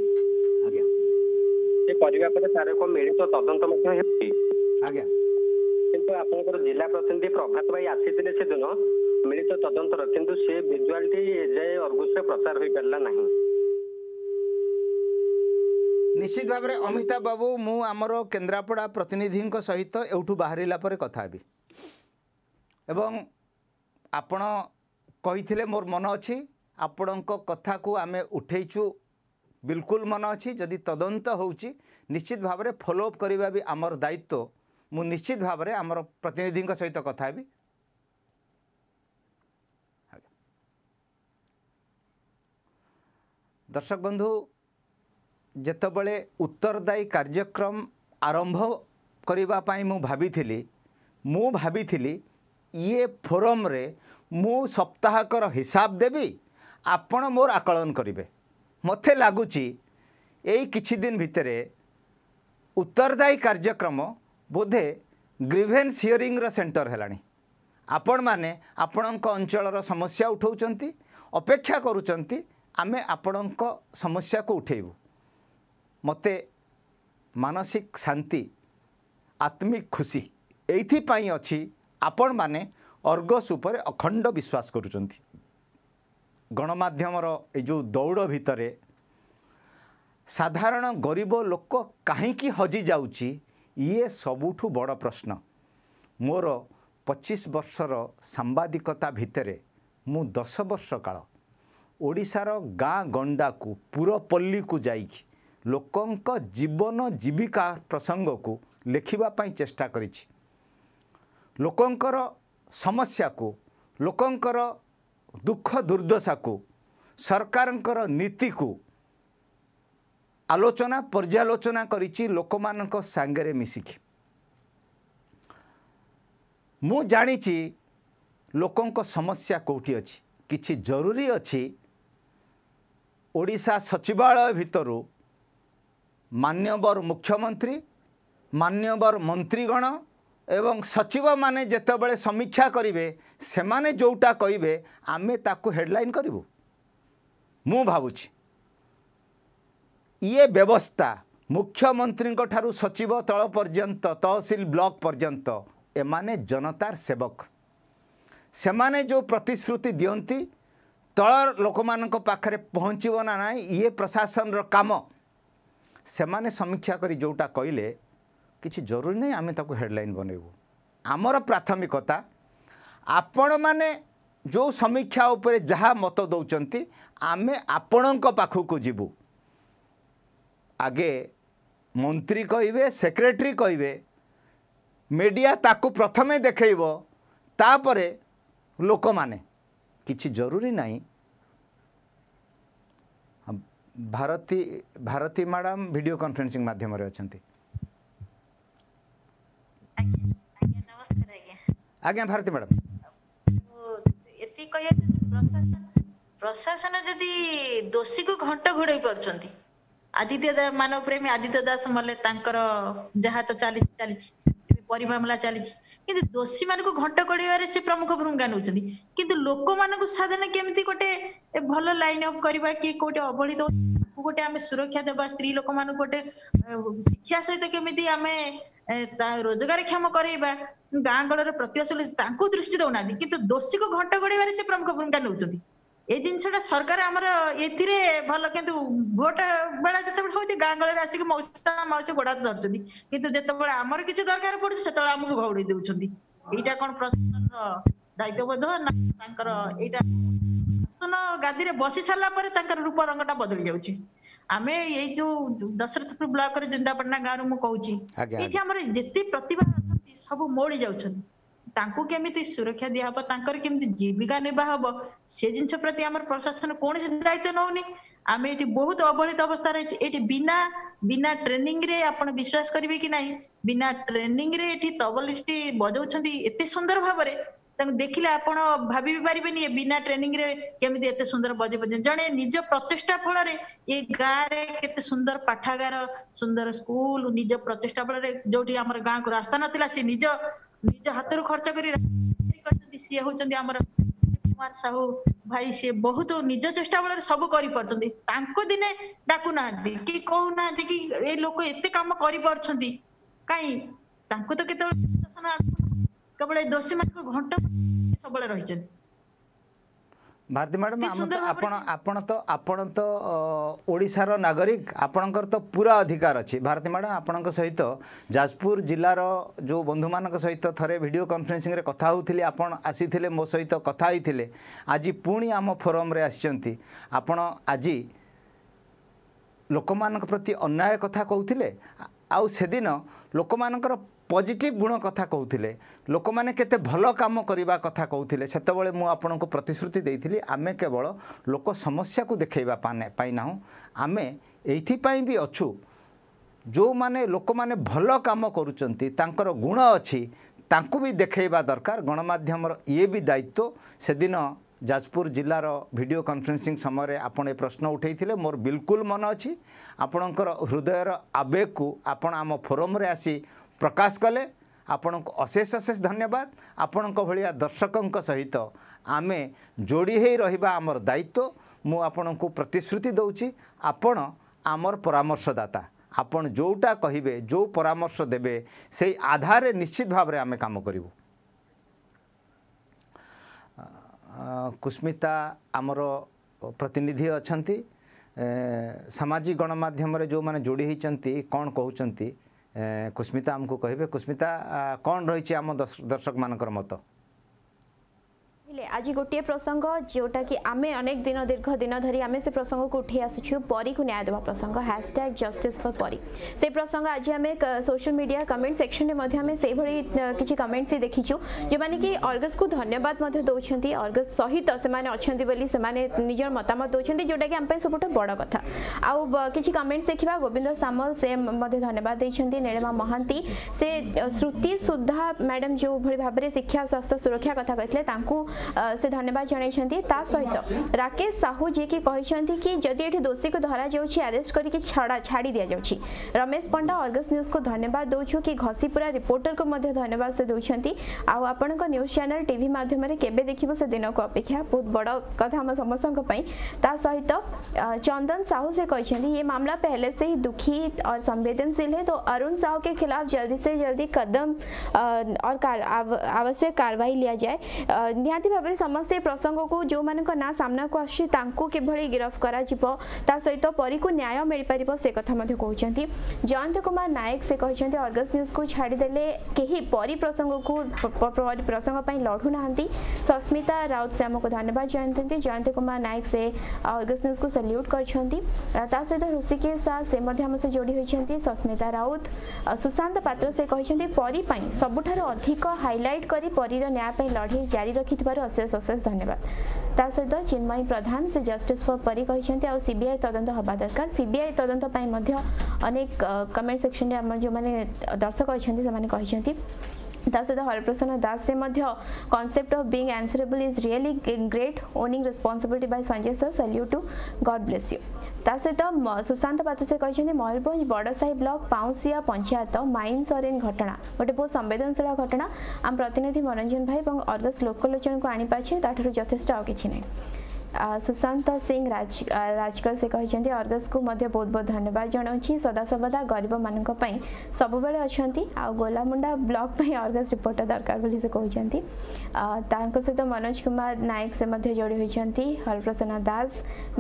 ସେ କରିବା ପରେ ତାର ଏକ ମିଳିତ ତଦନ୍ତ ମଧ୍ୟ ହେଉଛି କିନ୍ତୁ ଆପଣଙ୍କର ଜିଲ୍ଲା ପ୍ରତିନିଧି ପ୍ରଭାତ ଭାଇ ଆସିଥିଲେ ସେଦିନ ମିଳିତ ତଦନ୍ତର କିନ୍ତୁ ସେ ଭିଜୁଆଲଟି ଏଯାଏ ଅର୍ଗୁସରେ ପ୍ରଚାର ହୋଇପାରିଲା ନାହିଁ
ନିଶ୍ଚିତ ଭାବରେ ଅମିତା ବାବୁ ମୁଁ ଆମର କେନ୍ଦ୍ରାପଡ଼ା ପ୍ରତିନିଧିଙ୍କ ସହିତ ଏଉଠୁ ବାହାରିଲା ପରେ କଥା ହେବି ଏବଂ ଆପଣ କହିଥିଲେ ମୋର ମନେ ଅଛି ଆପଣଙ୍କ କଥାକୁ ଆମେ ଉଠେଇଛୁ ବିଲକୁଲ ମନେ ଅଛି ଯଦି ତଦନ୍ତ ହେଉଛି ନିଶ୍ଚିତ ଭାବରେ ଫଲୋଅପ୍ କରିବା ବି ଆମର ଦାୟିତ୍ୱ ମୁଁ ନିଶ୍ଚିତ ଭାବରେ ଆମର ପ୍ରତିନିଧିଙ୍କ ସହିତ କଥା ହେବି ଦର୍ଶକ ବନ୍ଧୁ ଯେତେବେଳେ ଉତ୍ତରଦାୟୀ କାର୍ଯ୍ୟକ୍ରମ ଆରମ୍ଭ କରିବା ପାଇଁ ମୁଁ ଭାବିଥିଲି ମୁଁ ଭାବିଥିଲି ଇଏ ଫୋରମ୍ରେ ମୁଁ ସପ୍ତାହକର ହିସାବ ଦେବି ଆପଣ ମୋର ଆକଳନ କରିବେ ମୋତେ ଲାଗୁଛି ଏଇ କିଛି ଦିନ ଭିତରେ ଉତ୍ତରଦାୟୀ କାର୍ଯ୍ୟକ୍ରମ ବୋଧେ ଗ୍ରିଭେନ୍ସ ହିୟରିଂର ସେଣ୍ଟର ହେଲାଣି ଆପଣମାନେ ଆପଣଙ୍କ ଅଞ୍ଚଳର ସମସ୍ୟା ଉଠାଉଛନ୍ତି ଅପେକ୍ଷା କରୁଛନ୍ତି ଆମେ ଆପଣଙ୍କ ସମସ୍ୟାକୁ ଉଠାଇବୁ ମୋତେ ମାନସିକ ଶାନ୍ତି ଆତ୍ମିକ ଖୁସି ଏଇଥିପାଇଁ ଅଛି ଆପଣମାନେ ଅର୍ଗସ୍ ଉପରେ ଅଖଣ୍ଡ ବିଶ୍ୱାସ କରୁଛନ୍ତି ଗଣମାଧ୍ୟମର ଏ ଯେଉଁ ଦୌଡ଼ ଭିତରେ ସାଧାରଣ ଗରିବ ଲୋକ କାହିଁକି ହଜିଯାଉଛି ଇଏ ସବୁଠୁ ବଡ଼ ପ୍ରଶ୍ନ ମୋର ପଚିଶ ବର୍ଷର ସାମ୍ବାଦିକତା ଭିତରେ ମୁଁ ଦଶ ବର୍ଷ କାଳ ଓଡ଼ିଶାର ଗାଁ ଗଣ୍ଡାକୁ ପୁରପଲ୍ଲୀକୁ ଯାଇକି ଲୋକଙ୍କ ଜୀବନ ଜୀବିକା ପ୍ରସଙ୍ଗକୁ ଲେଖିବା ପାଇଁ ଚେଷ୍ଟା କରିଛି ଲୋକଙ୍କର ସମସ୍ୟାକୁ ଲୋକଙ୍କର ଦୁଃଖ ଦୁର୍ଦ୍ଦଶାକୁ ସରକାରଙ୍କର ନୀତିକୁ ଆଲୋଚନା ପର୍ଯ୍ୟାଲୋଚନା କରିଛି ଲୋକମାନଙ୍କ ସାଙ୍ଗରେ ମିଶିକି ମୁଁ ଜାଣିଛି ଲୋକଙ୍କ ସମସ୍ୟା କେଉଁଠି ଅଛି କିଛି ଜରୁରୀ ଅଛି ଓଡ଼ିଶା ସଚିବାଳୟ ଭିତରୁ ମାନ୍ୟବର ମୁଖ୍ୟମନ୍ତ୍ରୀ ମାନ୍ୟବର ମନ୍ତ୍ରୀଗଣ ଏବଂ ସଚିବମାନେ ଯେତେବେଳେ ସମୀକ୍ଷା କରିବେ ସେମାନେ ଯେଉଁଟା କହିବେ ଆମେ ତାକୁ ହେଡ଼ଲାଇନ୍ କରିବୁ ମୁଁ ଭାବୁଛି ଇଏ ବ୍ୟବସ୍ଥା ମୁଖ୍ୟମନ୍ତ୍ରୀଙ୍କ ଠାରୁ ସଚିବ ତଳ ପର୍ଯ୍ୟନ୍ତ ତହସିଲ ବ୍ଲକ ପର୍ଯ୍ୟନ୍ତ ଏମାନେ ଜନତାର ସେବକ ସେମାନେ ଯେଉଁ ପ୍ରତିଶ୍ରୁତି ଦିଅନ୍ତି ତଳ ଲୋକମାନଙ୍କ ପାଖରେ ପହଞ୍ଚିବ ନା ନାହିଁ ଇଏ ପ୍ରଶାସନର କାମ ସେମାନେ ସମୀକ୍ଷା କରି ଯେଉଁଟା କହିଲେ କିଛି ଜରୁରୀ ନାହିଁ ଆମେ ତାକୁ ହେଡ଼ଲାଇନ୍ ବନେଇବୁ ଆମର ପ୍ରାଥମିକତା ଆପଣମାନେ ଯେଉଁ ସମୀକ୍ଷା ଉପରେ ଯାହା ମତ ଦେଉଛନ୍ତି ଆମେ ଆପଣଙ୍କ ପାଖକୁ ଯିବୁ ଆଗେ ମନ୍ତ୍ରୀ କହିବେ ସେକ୍ରେଟେରୀ କହିବେ ମିଡ଼ିଆ ତାକୁ ପ୍ରଥମେ ଦେଖେଇବ ତାପରେ ଲୋକମାନେ କିଛି ଜରୁରୀ ନାହିଁ Bharati Bharati madam video conferencing ମାଧ୍ୟମରେ ଅଛନ୍ତି ଆଜ୍ଞା ଭାରତୀ ମ୍ୟାଡ଼ାମ୍
ଏତିକି କହିବା ପ୍ରଶାସନ ଯଦି ଦୋଷୀକୁ ଘଣ୍ଟ ଘୋଡ଼େଇ ପାରୁଛନ୍ତି ଆଦିତ୍ୟ ମାନବ ପ୍ରେମୀ ଆଦିତ୍ୟ ଦାସ ମଲେ ତାଙ୍କର ଯାହା ତ ଚାଲିଛି ଚାଲିଛି ପରିମାମଲା ଚାଲିଛି କିନ୍ତୁ ଦୋଷୀମାନଙ୍କୁ ଘଣ୍ଟ କଢେଇବାରେ ସେ ପ୍ରମୁଖ ଭୂମିକା ନେଉଛନ୍ତି କିନ୍ତୁ ଲୋକମାନଙ୍କୁ ସାଧାରଣ କେମିତି ଗୋଟେ ଭଲ ଲାଇନ୍ ଅପ୍ କରିବା କି କୋଉଠି ଅବହେଳିତ ଗୋଟେ ଆମେ ସୁରକ୍ଷା ଦେବା ସ୍ତ୍ରୀ ଲୋକମାନଙ୍କୁ ଗୋଟେ ଶିକ୍ଷା ସହିତ କେମିତି ଆମେ ରୋଜଗାରକ୍ଷମ କରେଇବା ଗାଁ ଗହଳରେ ପ୍ରତିଭାଶାଳୀ ତାଙ୍କୁ ଦୃଷ୍ଟି ଦଉନାହାନ୍ତି କିନ୍ତୁ ଦୋଷୀକୁ ଘଣ୍ଟ ଗୋଡେଇବାରେ ସେ ପ୍ରମୁଖ ଭୂମିକା ନେଉଛନ୍ତି ଏ ଜିନିଷଟା ସରକାର ଆମର ଏଥିରେ ଭଲ କିନ୍ତୁ ଭୋଟ ବେଳା ଯେତେବେଳେ ହଉଛି ଗାଁ ଗହଳିରେ ଆସିକି ମଉସା ମାଉସୀ ଗୋଡା ଧରୁଛନ୍ତି କିନ୍ତୁ ଯେତେବେଳେ ଆମର କିଛି ଦରକାର ପଡୁଛି ସେତେବେଳେ ଆମକୁ ଘଉଡେଇ ଦଉଛନ୍ତି ଏଇଟା କଣ ପ୍ରଶାସନର ଦାୟିତ୍ୱବୋଧ ନା ତାଙ୍କର ଏଇଟା ପ୍ରଶାସନ ଗାଦିରେ ବସି ସାରିଲା ପରେ ତାଙ୍କର ରୂପ ରଙ୍ଗଟା ବଦଳି ଯାଉଛି ଆମେ ଏଇ ଯୋଉ ଦଶରଥପୁର ବ୍ଲକରେ ଜିନ୍ଦାପାଟଣା ଗାଁରୁ ମୁଁ କହୁଛି ଏଠି ଆମର ଯେତେ ପ୍ରତିଭା ଅଛନ୍ତି ସବୁ ମଉଳି ଯାଉଛନ୍ତି ତାଙ୍କୁ କେମିତି ସୁରକ୍ଷା ଦିଆହବ ତାଙ୍କର କେମିତି ଜୀବିକା ନିର୍ବାହ ସେ ଜିନିଷ ପ୍ରତି ଆମର ପ୍ରଶାସନ କୌଣସି ଦାୟିତ୍ୱ ନଉନି ଆମେ ଏଠି ବହୁତ ଅବହେଳିତ ଅବସ୍ଥାରେ ଅଛି ଏଠି ବିନା ବିନା ଟ୍ରେନିଂରେ ଆପଣ ବିଶ୍ୱାସ କରିବେ କି ନାହିଁ ବିନା ଟ୍ରେନିଂରେ ଏଠି ତବଲିଷ୍ଟି ବଜାଉଛନ୍ତି ଏତେ ସୁନ୍ଦର ଭାବରେ ତାଙ୍କୁ ଦେଖିଲେ ଆପଣ ଭାବି ପାରିବେନି ଏ ବିନା ଟ୍ରେନିଂରେ କେମିତି ଏତେ ସୁନ୍ଦର ବଜେଇ ପାରୁଛନ୍ତି ଜଣେ ନିଜ ପ୍ରଚେଷ୍ଟା ଫଳରେ ଏ ଗାଁରେ କେତେ ସୁନ୍ଦର ପାଠାଗାର ସୁନ୍ଦର ସ୍କୁଲ ନିଜ ପ୍ରଚେଷ୍ଟା ଫଳରେ ଯୋଉଠି ଆମର ଗାଁକୁ ରାସ୍ତା ନଥିଲା ସେ ନିଜ ନିଜ ହାତରୁ ଖର୍ଚ୍ଚ କରି କରିଛନ୍ତି ସିଏ ହଉଛନ୍ତି ଆମର କୁମାର ସାହୁ ଭାଇ ସିଏ ବହୁତ ନିଜ ଚେଷ୍ଟା ବଳରେ ସବୁ କରିପାରୁଛନ୍ତି ତାଙ୍କୁ ଦିନେ ଡାକୁନାହାନ୍ତି କି କହୁନାହାନ୍ତି କି ଏ ଲୋକ ଏତେ କାମ କରିପାରୁଛନ୍ତି କାଇଁ ତାଙ୍କୁ ତ କେତେବେଳେ ଶାସନ କେବଳ ଦୋଷୀ ମାନଙ୍କୁ ଘଣ୍ଟ ସବୁବେଳେ ରହିଛନ୍ତି
ଭାରତୀ ମ୍ୟାଡ଼ାମ୍ ଓଡ଼ିଶାର ନାଗରିକ ଆପଣଙ୍କର ତ ପୁରା ଅଧିକାର ଅଛି ଭାରତୀ ମ୍ୟାଡ଼ାମ୍ ଆପଣଙ୍କ ସହିତ ଯାଜପୁର ଜିଲ୍ଲାର ଯେଉଁ ବନ୍ଧୁମାନଙ୍କ ସହିତ ଥରେ ଭିଡ଼ିଓ କନଫରେନ୍ସିଂରେ କଥା ହେଉଥିଲେ ଆପଣ ଆସିଥିଲେ ମୋ ସହିତ କଥା ହେଇଥିଲେ ଆଜି ପୁଣି ଆମ ଫୋରମ୍ରେ ଆସିଛନ୍ତି ଆପଣ ଆଜି ଲୋକମାନଙ୍କ ପ୍ରତି ଅନ୍ୟାୟ କଥା କହୁଥିଲେ ଆଉ ସେଦିନ ଲୋକମାନଙ୍କର ପଜିଟିଭ୍ ଗୁଣ କଥା କହୁଥିଲେ ଲୋକମାନେ କେତେ ଭଲ କାମ କରିବା କଥା କହୁଥିଲେ ସେତେବେଳେ ମୁଁ ଆପଣଙ୍କୁ ପ୍ରତିଶ୍ରୁତି ଦେଇଥିଲି ଆମେ କେବଳ ଲୋକ ସମସ୍ୟାକୁ ଦେଖେଇବା ପାଇଁ ନାହୁଁ ଆମେ ଏଇଥିପାଇଁ ବି ଅଛୁ ଯେଉଁମାନେ ଲୋକମାନେ ଭଲ କାମ କରୁଛନ୍ତି ତାଙ୍କର ଗୁଣ ଅଛି ତାଙ୍କୁ ବି ଦେଖେଇବା ଦରକାର ଗଣମାଧ୍ୟମର ଇଏ ବି ଦାୟିତ୍ୱ ସେଦିନ ଯାଜପୁର ଜିଲ୍ଲାର ଭିଡ଼ିଓ କନଫରେନ୍ସିଂ ସମୟରେ ଆପଣ ଏ ପ୍ରଶ୍ନ ଉଠାଇଥିଲେ ମୋର ବିଲକୁଲ ମନେ ଅଛି ଆପଣଙ୍କର ହୃଦୟର ଆବେଗକୁ ଆପଣ ଆମ ଫୋରମ୍ରେ ଆସି ପ୍ରକାଶ କଲେ ଆପଣଙ୍କୁ ଅଶେଷ ଅଶେଷ ଧନ୍ୟବାଦ ଆପଣଙ୍କ ଭଳିଆ ଦର୍ଶକଙ୍କ ସହିତ ଆମେ ଯୋଡ଼ି ହୋଇ ରହିବା ଆମର ଦାୟିତ୍ୱ ମୁଁ ଆପଣଙ୍କୁ ପ୍ରତିଶ୍ରୁତି ଦେଉଛି ଆପଣ ଆମର ପରାମର୍ଶଦାତା ଆପଣ ଯେଉଁଟା କହିବେ ଯେଉଁ ପରାମର୍ଶ ଦେବେ ସେଇ ଆଧାରରେ ନିଶ୍ଚିତ ଭାବରେ ଆମେ କାମ କରିବୁ କୁସ୍ମିତା ଆମର ପ୍ରତିନିଧି ଅଛନ୍ତି ସାମାଜିକ ଗଣମାଧ୍ୟମରେ ଯେଉଁମାନେ ଯୋଡ଼ି ହୋଇଛନ୍ତି କ'ଣ କହୁଛନ୍ତି କୁସ୍ମିତା ଆମକୁ କହିବେ କୁସ୍ମିତା କ'ଣ ରହିଛି ଆମ ଦର୍ଶକମାନଙ୍କର ମତ
आज गोटे प्रसंग जोटा कि आम अनेक दिन दीर्घ दिन धरी आम से प्रसंग को उठे आसुच्छू परी को न्याय देवा प्रसंग हाशटैग जस्टिस फर परी से प्रसंग आज आम सोशल मीडिया कमेंट सेक्शन में से किसी कमेंट्स ही देखीचु जो मैंने कि अर्गस को धन्यवाद दौरान अर्गस सहित से निजर मतामत दौरान जोटा कि आम सब बड़ कथ आउ किसी कमेंट्स देखा गोविंद सामल से धन्यवाद देखते नीलमा महांती से श्रुति सुधा मैडम जो भाव में शिक्षा स्वास्थ्य सुरक्षा कथा कहते से धन्यवाद जनता सहित राकेश साहू जी की कहते कि जदि ये दोषी को धरा जाऊँगी कर करके छाड़ी दि जाऊँगी रमेश पंडा अर्गस न्यूज को धन्यवाद दौ कि घसीपुरा रिपोर्टर को धन्यवाद से दौरान आपण न्यूज चैनल टी मध्यम के देखू से दिन को अपेक्षा बहुत बड़ कथा समस्त सहित चंदन साहू से कहते ये मामला पहले से ही दुखी और संवेदनशील है तो अरुण साहू के खिलाफ जल्दी से जल्दी कदम और आवश्यक कार्रवाई लिया जाए निहाती भाव समस्त प्रसंग को जो ना सामना को आभली गिरफ्त कर परी को न्याय मिल पार से कथा कहते जयंत कुमार नायक से कहते अर्गस न्यूज को छाड़देले कहीं परी प्रसंग को प्रसंग लड़ू ना सस्मिता राउत से आमको धन्यवाद जनता जयंत कुमार नायक से अर्गस न्यूज को सल्यूट कर सहित ऋषिकेश से जोड़ी होती सस्मिता राउत सुशांत पात्र से कहते परी सब अधिक हाइलाइट कर परीर न्याय लड़े जारी रखी थिबारु अशेष अशेष धन्यवाद ता सहित चिन्मय प्रधान से जस्टिस फॉर परी कहिसेंते आ सीबीआई तदंत हबा दरकार सीबीआई तदंत अनेक कमेंट सेक्शन रे जो माने दर्शक अछेंते से माने कहिसेंते ता सहित हरप्रसन्न दास से मध्य concept of being answerable is really great owning responsibility by Sanjay sir salute to God bless you ତା ସହିତ ସୁଶାନ୍ତ ପାତସେ କହିଛନ୍ତି ମୟୂରଭଞ୍ଜ ବଡ଼ସାହି ବ୍ଲକ ପାଉଁଶିଆ ପଞ୍ଚାୟତ ମାଇନ୍ ସରେନ୍ ଘଟଣା ଗୋଟେ ବହୁତ ସମ୍ବେଦନଶୀଳ ଘଟଣା ଆମ ପ୍ରତିନିଧି ମନୋରଞ୍ଜନ ଭାଇ ଏବଂ ଅର୍ଗସ୍ ଲୋକଲୋଚନକୁ ଆଣିପାରିଛି ତାଠାରୁ ଯଥେଷ୍ଟ ଆଉ କିଛି ନାହିଁ ସୁଶାନ୍ତ ସିଂ ରାଜକର ସେ କହିଛନ୍ତି ଅର୍ଗସକୁ ମଧ୍ୟ ବହୁତ ବହୁତ ଧନ୍ୟବାଦ ଜଣାଉଛି ସଦାସର୍ବଦା ଗରିବମାନଙ୍କ ପାଇଁ ସବୁବେଳେ ଅଛନ୍ତି ଆଉ ଗୋଲାମୁଣ୍ଡା ବ୍ଲକ ପାଇଁ ଅର୍ଗସ ରିପୋର୍ଟର ଦରକାର ବୋଲି ସେ କହିଛନ୍ତି ତାଙ୍କ ସହିତ ମନୋଜ କୁମାର ନାୟକ ସେ ମଧ୍ୟ ଯୋଡ଼ି ହୋଇଛନ୍ତି ହରପ୍ରସନ୍ନ ଦାସ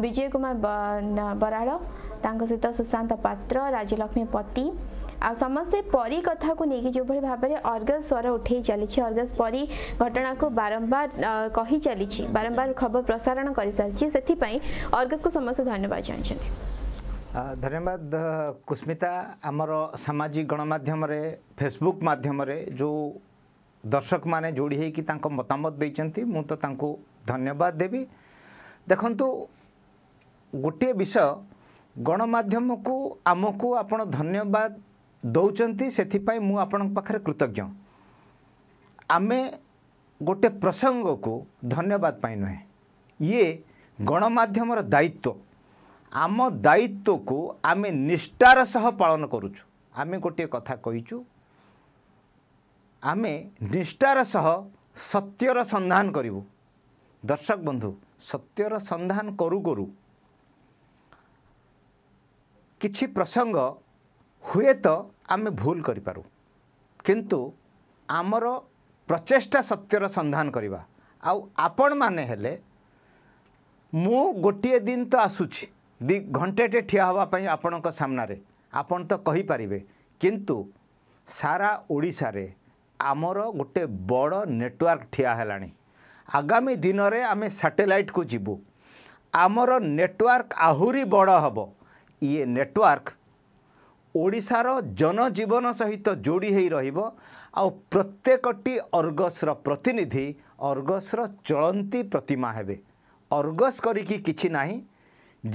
ବିଜୟ କୁମାର ବରାଳ ତାଙ୍କ ସହିତ ସୁଶାନ୍ତ ପାତ୍ର ରାଜଲକ୍ଷ୍ମୀ ପତି समस्ते परी कथ को लेकिन जो भाव में अर्गस स्वर उठे चली अर्गस परी घटना को बारंबार कही चली बारंबार खबर प्रसारण कर सारी से अर्गस को समस्त धन्यवाद जानते
धन्यवाद कुस्मिता आमर सामाजिक गणमाध्यम फेसबुक मध्यम जो दर्शक मैंने जोड़ी मतामत देखते मुझे तो धन्यवाद देवी ଦେଖନ୍ତୁ ଗୋଟିଏ ବିଷୟ ଗଣମାଧ୍ୟମକୁ को ଆପଣ ଧନ୍ୟବାଦ ଦେଉଛନ୍ତି ସେଥିପାଇଁ ମୁଁ ଆପଣଙ୍କ ପାଖରେ କୃତଜ୍ଞ ଆମେ ଗୋଟେ ପ୍ରସଙ୍ଗକୁ ଧନ୍ୟବାଦ ପାଇଁ ନୁହେଁ ଇଏ ଗଣମାଧ୍ୟମର ଦାୟିତ୍ୱ ଆମ ଦାୟିତ୍ୱକୁ ଆମେ ନିଷ୍ଠାର ସହ ପାଳନ କରୁଛୁ ଆମେ ଗୋଟିଏ କଥା କହିଛୁ ଆମେ ନିଷ୍ଠାର ସହ ସତ୍ୟର ସନ୍ଧାନ କରିବୁ ଦର୍ଶକ ବନ୍ଧୁ ସତ୍ୟର ସନ୍ଧାନ କରୁ କରୁ କିଛି ପ୍ରସଙ୍ଗ ହୁଏତ ଆମେ ଭୁଲ କରିପାରୁ କିନ୍ତୁ ଆମର ପ୍ରଚେଷ୍ଟା ସତ୍ୟର ସନ୍ଧାନ କରିବା ଆଉ ଆପଣମାନେ ହେଲେ ମୁଁ ଗୋଟିଏ ଦିନ ତ ଆସୁଛି ଦୁଇ ଘଣ୍ଟେଟେ ଠିଆ ହେବା ପାଇଁ ଆପଣଙ୍କ ସାମ୍ନାରେ ଆପଣ ତ କହିପାରିବେ କିନ୍ତୁ ସାରା ଓଡ଼ିଶାରେ ଆମର ଗୋଟେ ବଡ଼ ନେଟୱାର୍କ ଠିଆ ହେଲାଣି ଆଗାମୀ ଦିନରେ ଆମେ ସାଟେଲାଇଟ୍କୁ ଯିବୁ ଆମର ନେଟୱାର୍କ ଆହୁରି ବଡ଼ ହେବ ଇଏ ନେଟୱାର୍କ ଓଡ଼ିଶାର ଜନଜୀବନ ସହିତ ଯୋଡ଼ି ହୋଇ ରହିବ ଆଉ ପ୍ରତ୍ୟେକଟି ଅର୍ଗସ୍ର ପ୍ରତିନିଧି ଅର୍ଗସ୍ର ଚଳନ୍ତି ପ୍ରତିମା ହେବେ ଅର୍ଗସ କରିକି କିଛି ନାହିଁ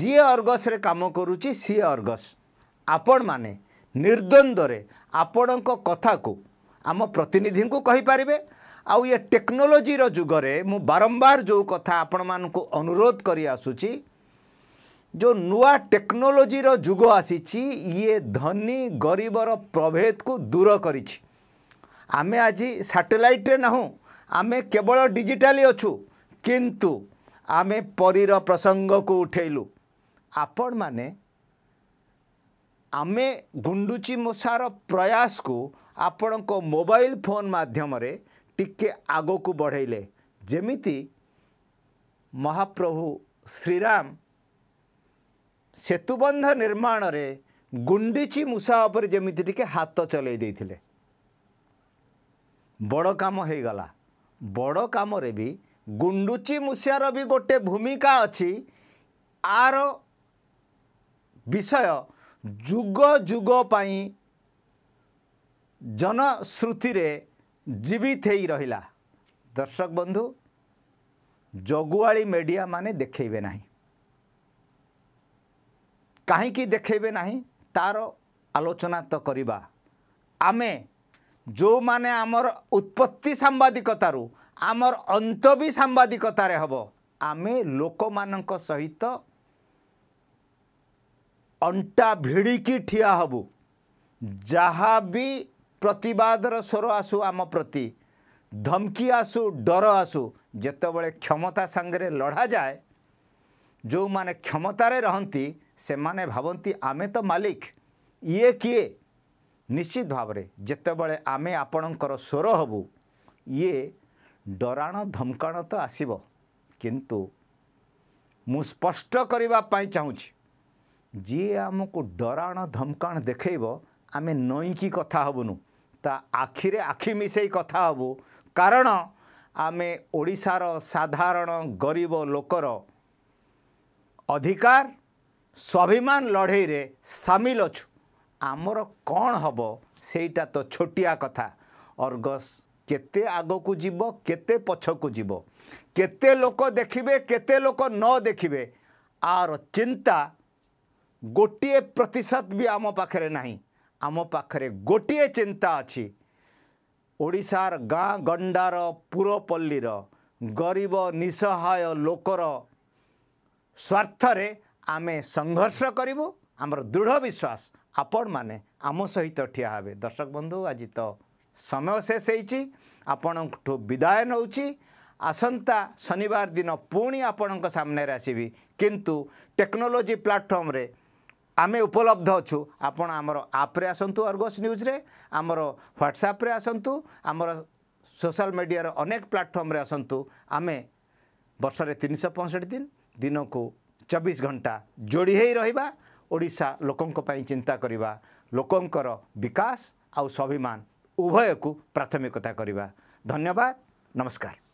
ଯିଏ ଅର୍ଗସ୍ରେ କାମ କରୁଛି ସିଏ ଅର୍ଗସ ଆପଣମାନେ ନିର୍ଦ୍ୱନ୍ଦ୍ୱରେ ଆପଣଙ୍କ କଥାକୁ ଆମ ପ୍ରତିନିଧିଙ୍କୁ କହିପାରିବେ ଆଉ ଏ ଟେକ୍ନୋଲୋଜିର ଯୁଗରେ ମୁଁ ବାରମ୍ବାର ଯେଉଁ କଥା ଆପଣମାନଙ୍କୁ ଅନୁରୋଧ କରିଆସୁଛି ଯେ ନୂଆ ଟେକ୍ନୋଲୋଜିର ଯୁଗ ଆସିଛି ଇଏ ଧନୀ ଗରିବର ପ୍ରଭେଦକୁ ଦୂର କରିଛି ଆମେ ଆଜି ସାଟେଲାଇଟ୍ରେ ନାହୁଁ ଆମେ କେବଳ ଡିଜିଟାଲି ଅଛୁ କିନ୍ତୁ ଆମେ ପରୀର ପ୍ରସଙ୍ଗକୁ ଉଠେଇଲୁ ଆପଣମାନେ ଆମେ ଗୁଣ୍ଡୁଚି ମୂଷାର ପ୍ରୟାସକୁ ଆପଣଙ୍କ ମୋବାଇଲ ଫୋନ୍ ମାଧ୍ୟମରେ ଟିକେ ଆଗକୁ ବଢ଼େଇଲେ ଯେମିତି ମହାପ୍ରଭୁ ଶ୍ରୀରାମ ସେତୁବନ୍ଧ ନିର୍ମାଣରେ ଗୁଣ୍ଡିଚି ମୂଷା ଉପରେ ଯେମିତି ଟିକେ ହାତ ଚଲେଇ ଦେଇଥିଲେ ବଡ଼ କାମ ହେଇଗଲା ବଡ଼ କାମରେ ବି ଗୁଣ୍ଡୁଚି ମୂଷାର ବି ଗୋଟେ ଭୂମିକା ଅଛି ଆର ବିଷୟ ଯୁଗ ଯୁଗ ପାଇଁ ଜନଶ୍ରୁତିରେ ଜୀବିତ ହେଇ ରହିଲା ଦର୍ଶକ ବନ୍ଧୁ ଜଗୁଆଳି ମିଡ଼ିଆ ମାନେ ଦେଖେଇବେ ନାହିଁ କାହିଁକି ଦେଖେଇବେ ନାହିଁ ତା'ର ଆଲୋଚନା ତ କରିବା ଆମେ ଯେଉଁମାନେ ଆମର ଉତ୍ପତ୍ତି ସାମ୍ବାଦିକତାରୁ ଆମର ଅନ୍ତ ବି ସାମ୍ବାଦିକତାରେ ହେବ ଆମେ ଲୋକମାନଙ୍କ ସହିତ ଅଣ୍ଟା ଭିଡ଼ିକି ଠିଆ ହେବୁ ଯାହା ବି ପ୍ରତିବାଦର ସ୍ୱର ଆସୁ ଆମ ପ୍ରତି ଧମକି ଆସୁ ଡର ଆସୁ ଯେତେବେଳେ କ୍ଷମତା ସାଙ୍ଗରେ ଲଢ଼ାଯାଏ ଯେଉଁମାନେ କ୍ଷମତାରେ ରହନ୍ତି ସେମାନେ ଭାବନ୍ତି ଆମେ ତ ମାଲିକ ଇଏ କିଏ ନିଶ୍ଚିତ ଭାବରେ ଯେତେବେଳେ ଆମେ ଆପଣଙ୍କର ସ୍ୱର ହେବୁ ଇଏ ଡରାଣ ଧମକାଣ ତ ଆସିବ କିନ୍ତୁ ମୁଁ ସ୍ପଷ୍ଟ କରିବା ପାଇଁ ଚାହୁଁଛି ଯିଏ ଆମକୁ ଡରାଣ ଧମକାଣ ଦେଖାଇବ ଆମେ ନଇଁକି କଥା ହେବୁନୁ ତା ଆଖିରେ ଆଖି ମିଶାଇ କଥା ହେବୁ କାରଣ ଆମେ ଓଡ଼ିଶାର ସାଧାରଣ ଗରିବ ଲୋକର ଅଧିକାର ସ୍ୱାଭିମାନ ଲଢ଼େଇରେ ସାମିଲ ଅଛୁ ଆମର କ'ଣ ହେବ ସେଇଟା ତ ଛୋଟିଆ କଥା ଅର୍ଗସ୍ କେତେ ଆଗକୁ ଯିବ କେତେ ପଛକୁ ଯିବ କେତେ ଲୋକ ଦେଖିବେ କେତେ ଲୋକ ନ ଦେଖିବେ ଆର ଚିନ୍ତା ଗୋଟିଏ ପ୍ରତିଶତ ବି ଆମ ପାଖରେ ନାହିଁ ଆମ ପାଖରେ ଗୋଟିଏ ଚିନ୍ତା ଅଛି ଓଡ଼ିଶାର ଗାଁ ଗଣ୍ଡାର ପୁରପଲ୍ଲୀର ଗରିବ ନିସହାୟ ଲୋକର ସ୍ୱାର୍ଥରେ ଆମେ ସଂଘର୍ଷ କରିବୁ ଆମର ଦୃଢ଼ ବିଶ୍ୱାସ ଆପଣମାନେ ଆମ ସହିତ ଠିଆ ହେବେ ଦର୍ଶକ ବନ୍ଧୁ ଆଜି ତ ସମୟ ଶେଷ ହେଇଛି ଆପଣଙ୍କଠୁ ବିଦାୟ ନେଉଛି ଆସନ୍ତା ଶନିବାର ଦିନ ପୁଣି ଆପଣଙ୍କ ସାମ୍ନାରେ ଆସିବି କିନ୍ତୁ ଟେକ୍ନୋଲୋଜି ପ୍ଲାଟଫର୍ମରେ ଆମେ ଉପଲବ୍ଧ ଅଛୁ ଆପଣ ଆମର ଆପ୍ରେ ଆସନ୍ତୁ ଅର୍ଗସ୍ ନ୍ୟୁଜ୍ରେ ଆମର ହ୍ୱାଟ୍ସଆପ୍ରେ ଆସନ୍ତୁ ଆମର ସୋସିଆଲ୍ ମିଡ଼ିଆର ଅନେକ ପ୍ଲାଟଫର୍ମରେ ଆସନ୍ତୁ ଆମେ ବର୍ଷରେ ତିନିଶହ ପଞ୍ଚଷଠି ଦିନ ଦିନକୁ ଚବିଶ ଘଣ୍ଟା ଯୋଡ଼ି ହୋଇ ରହିବା ଓଡ଼ିଶା ଲୋକଙ୍କ ପାଇଁ ଚିନ୍ତା କରିବା ଲୋକଙ୍କର ବିକାଶ ଆଉ ସ୍ୱାଭିମାନ ଉଭୟକୁ ପ୍ରାଥମିକତା କରିବା ଧନ୍ୟବାଦ ନମସ୍କାର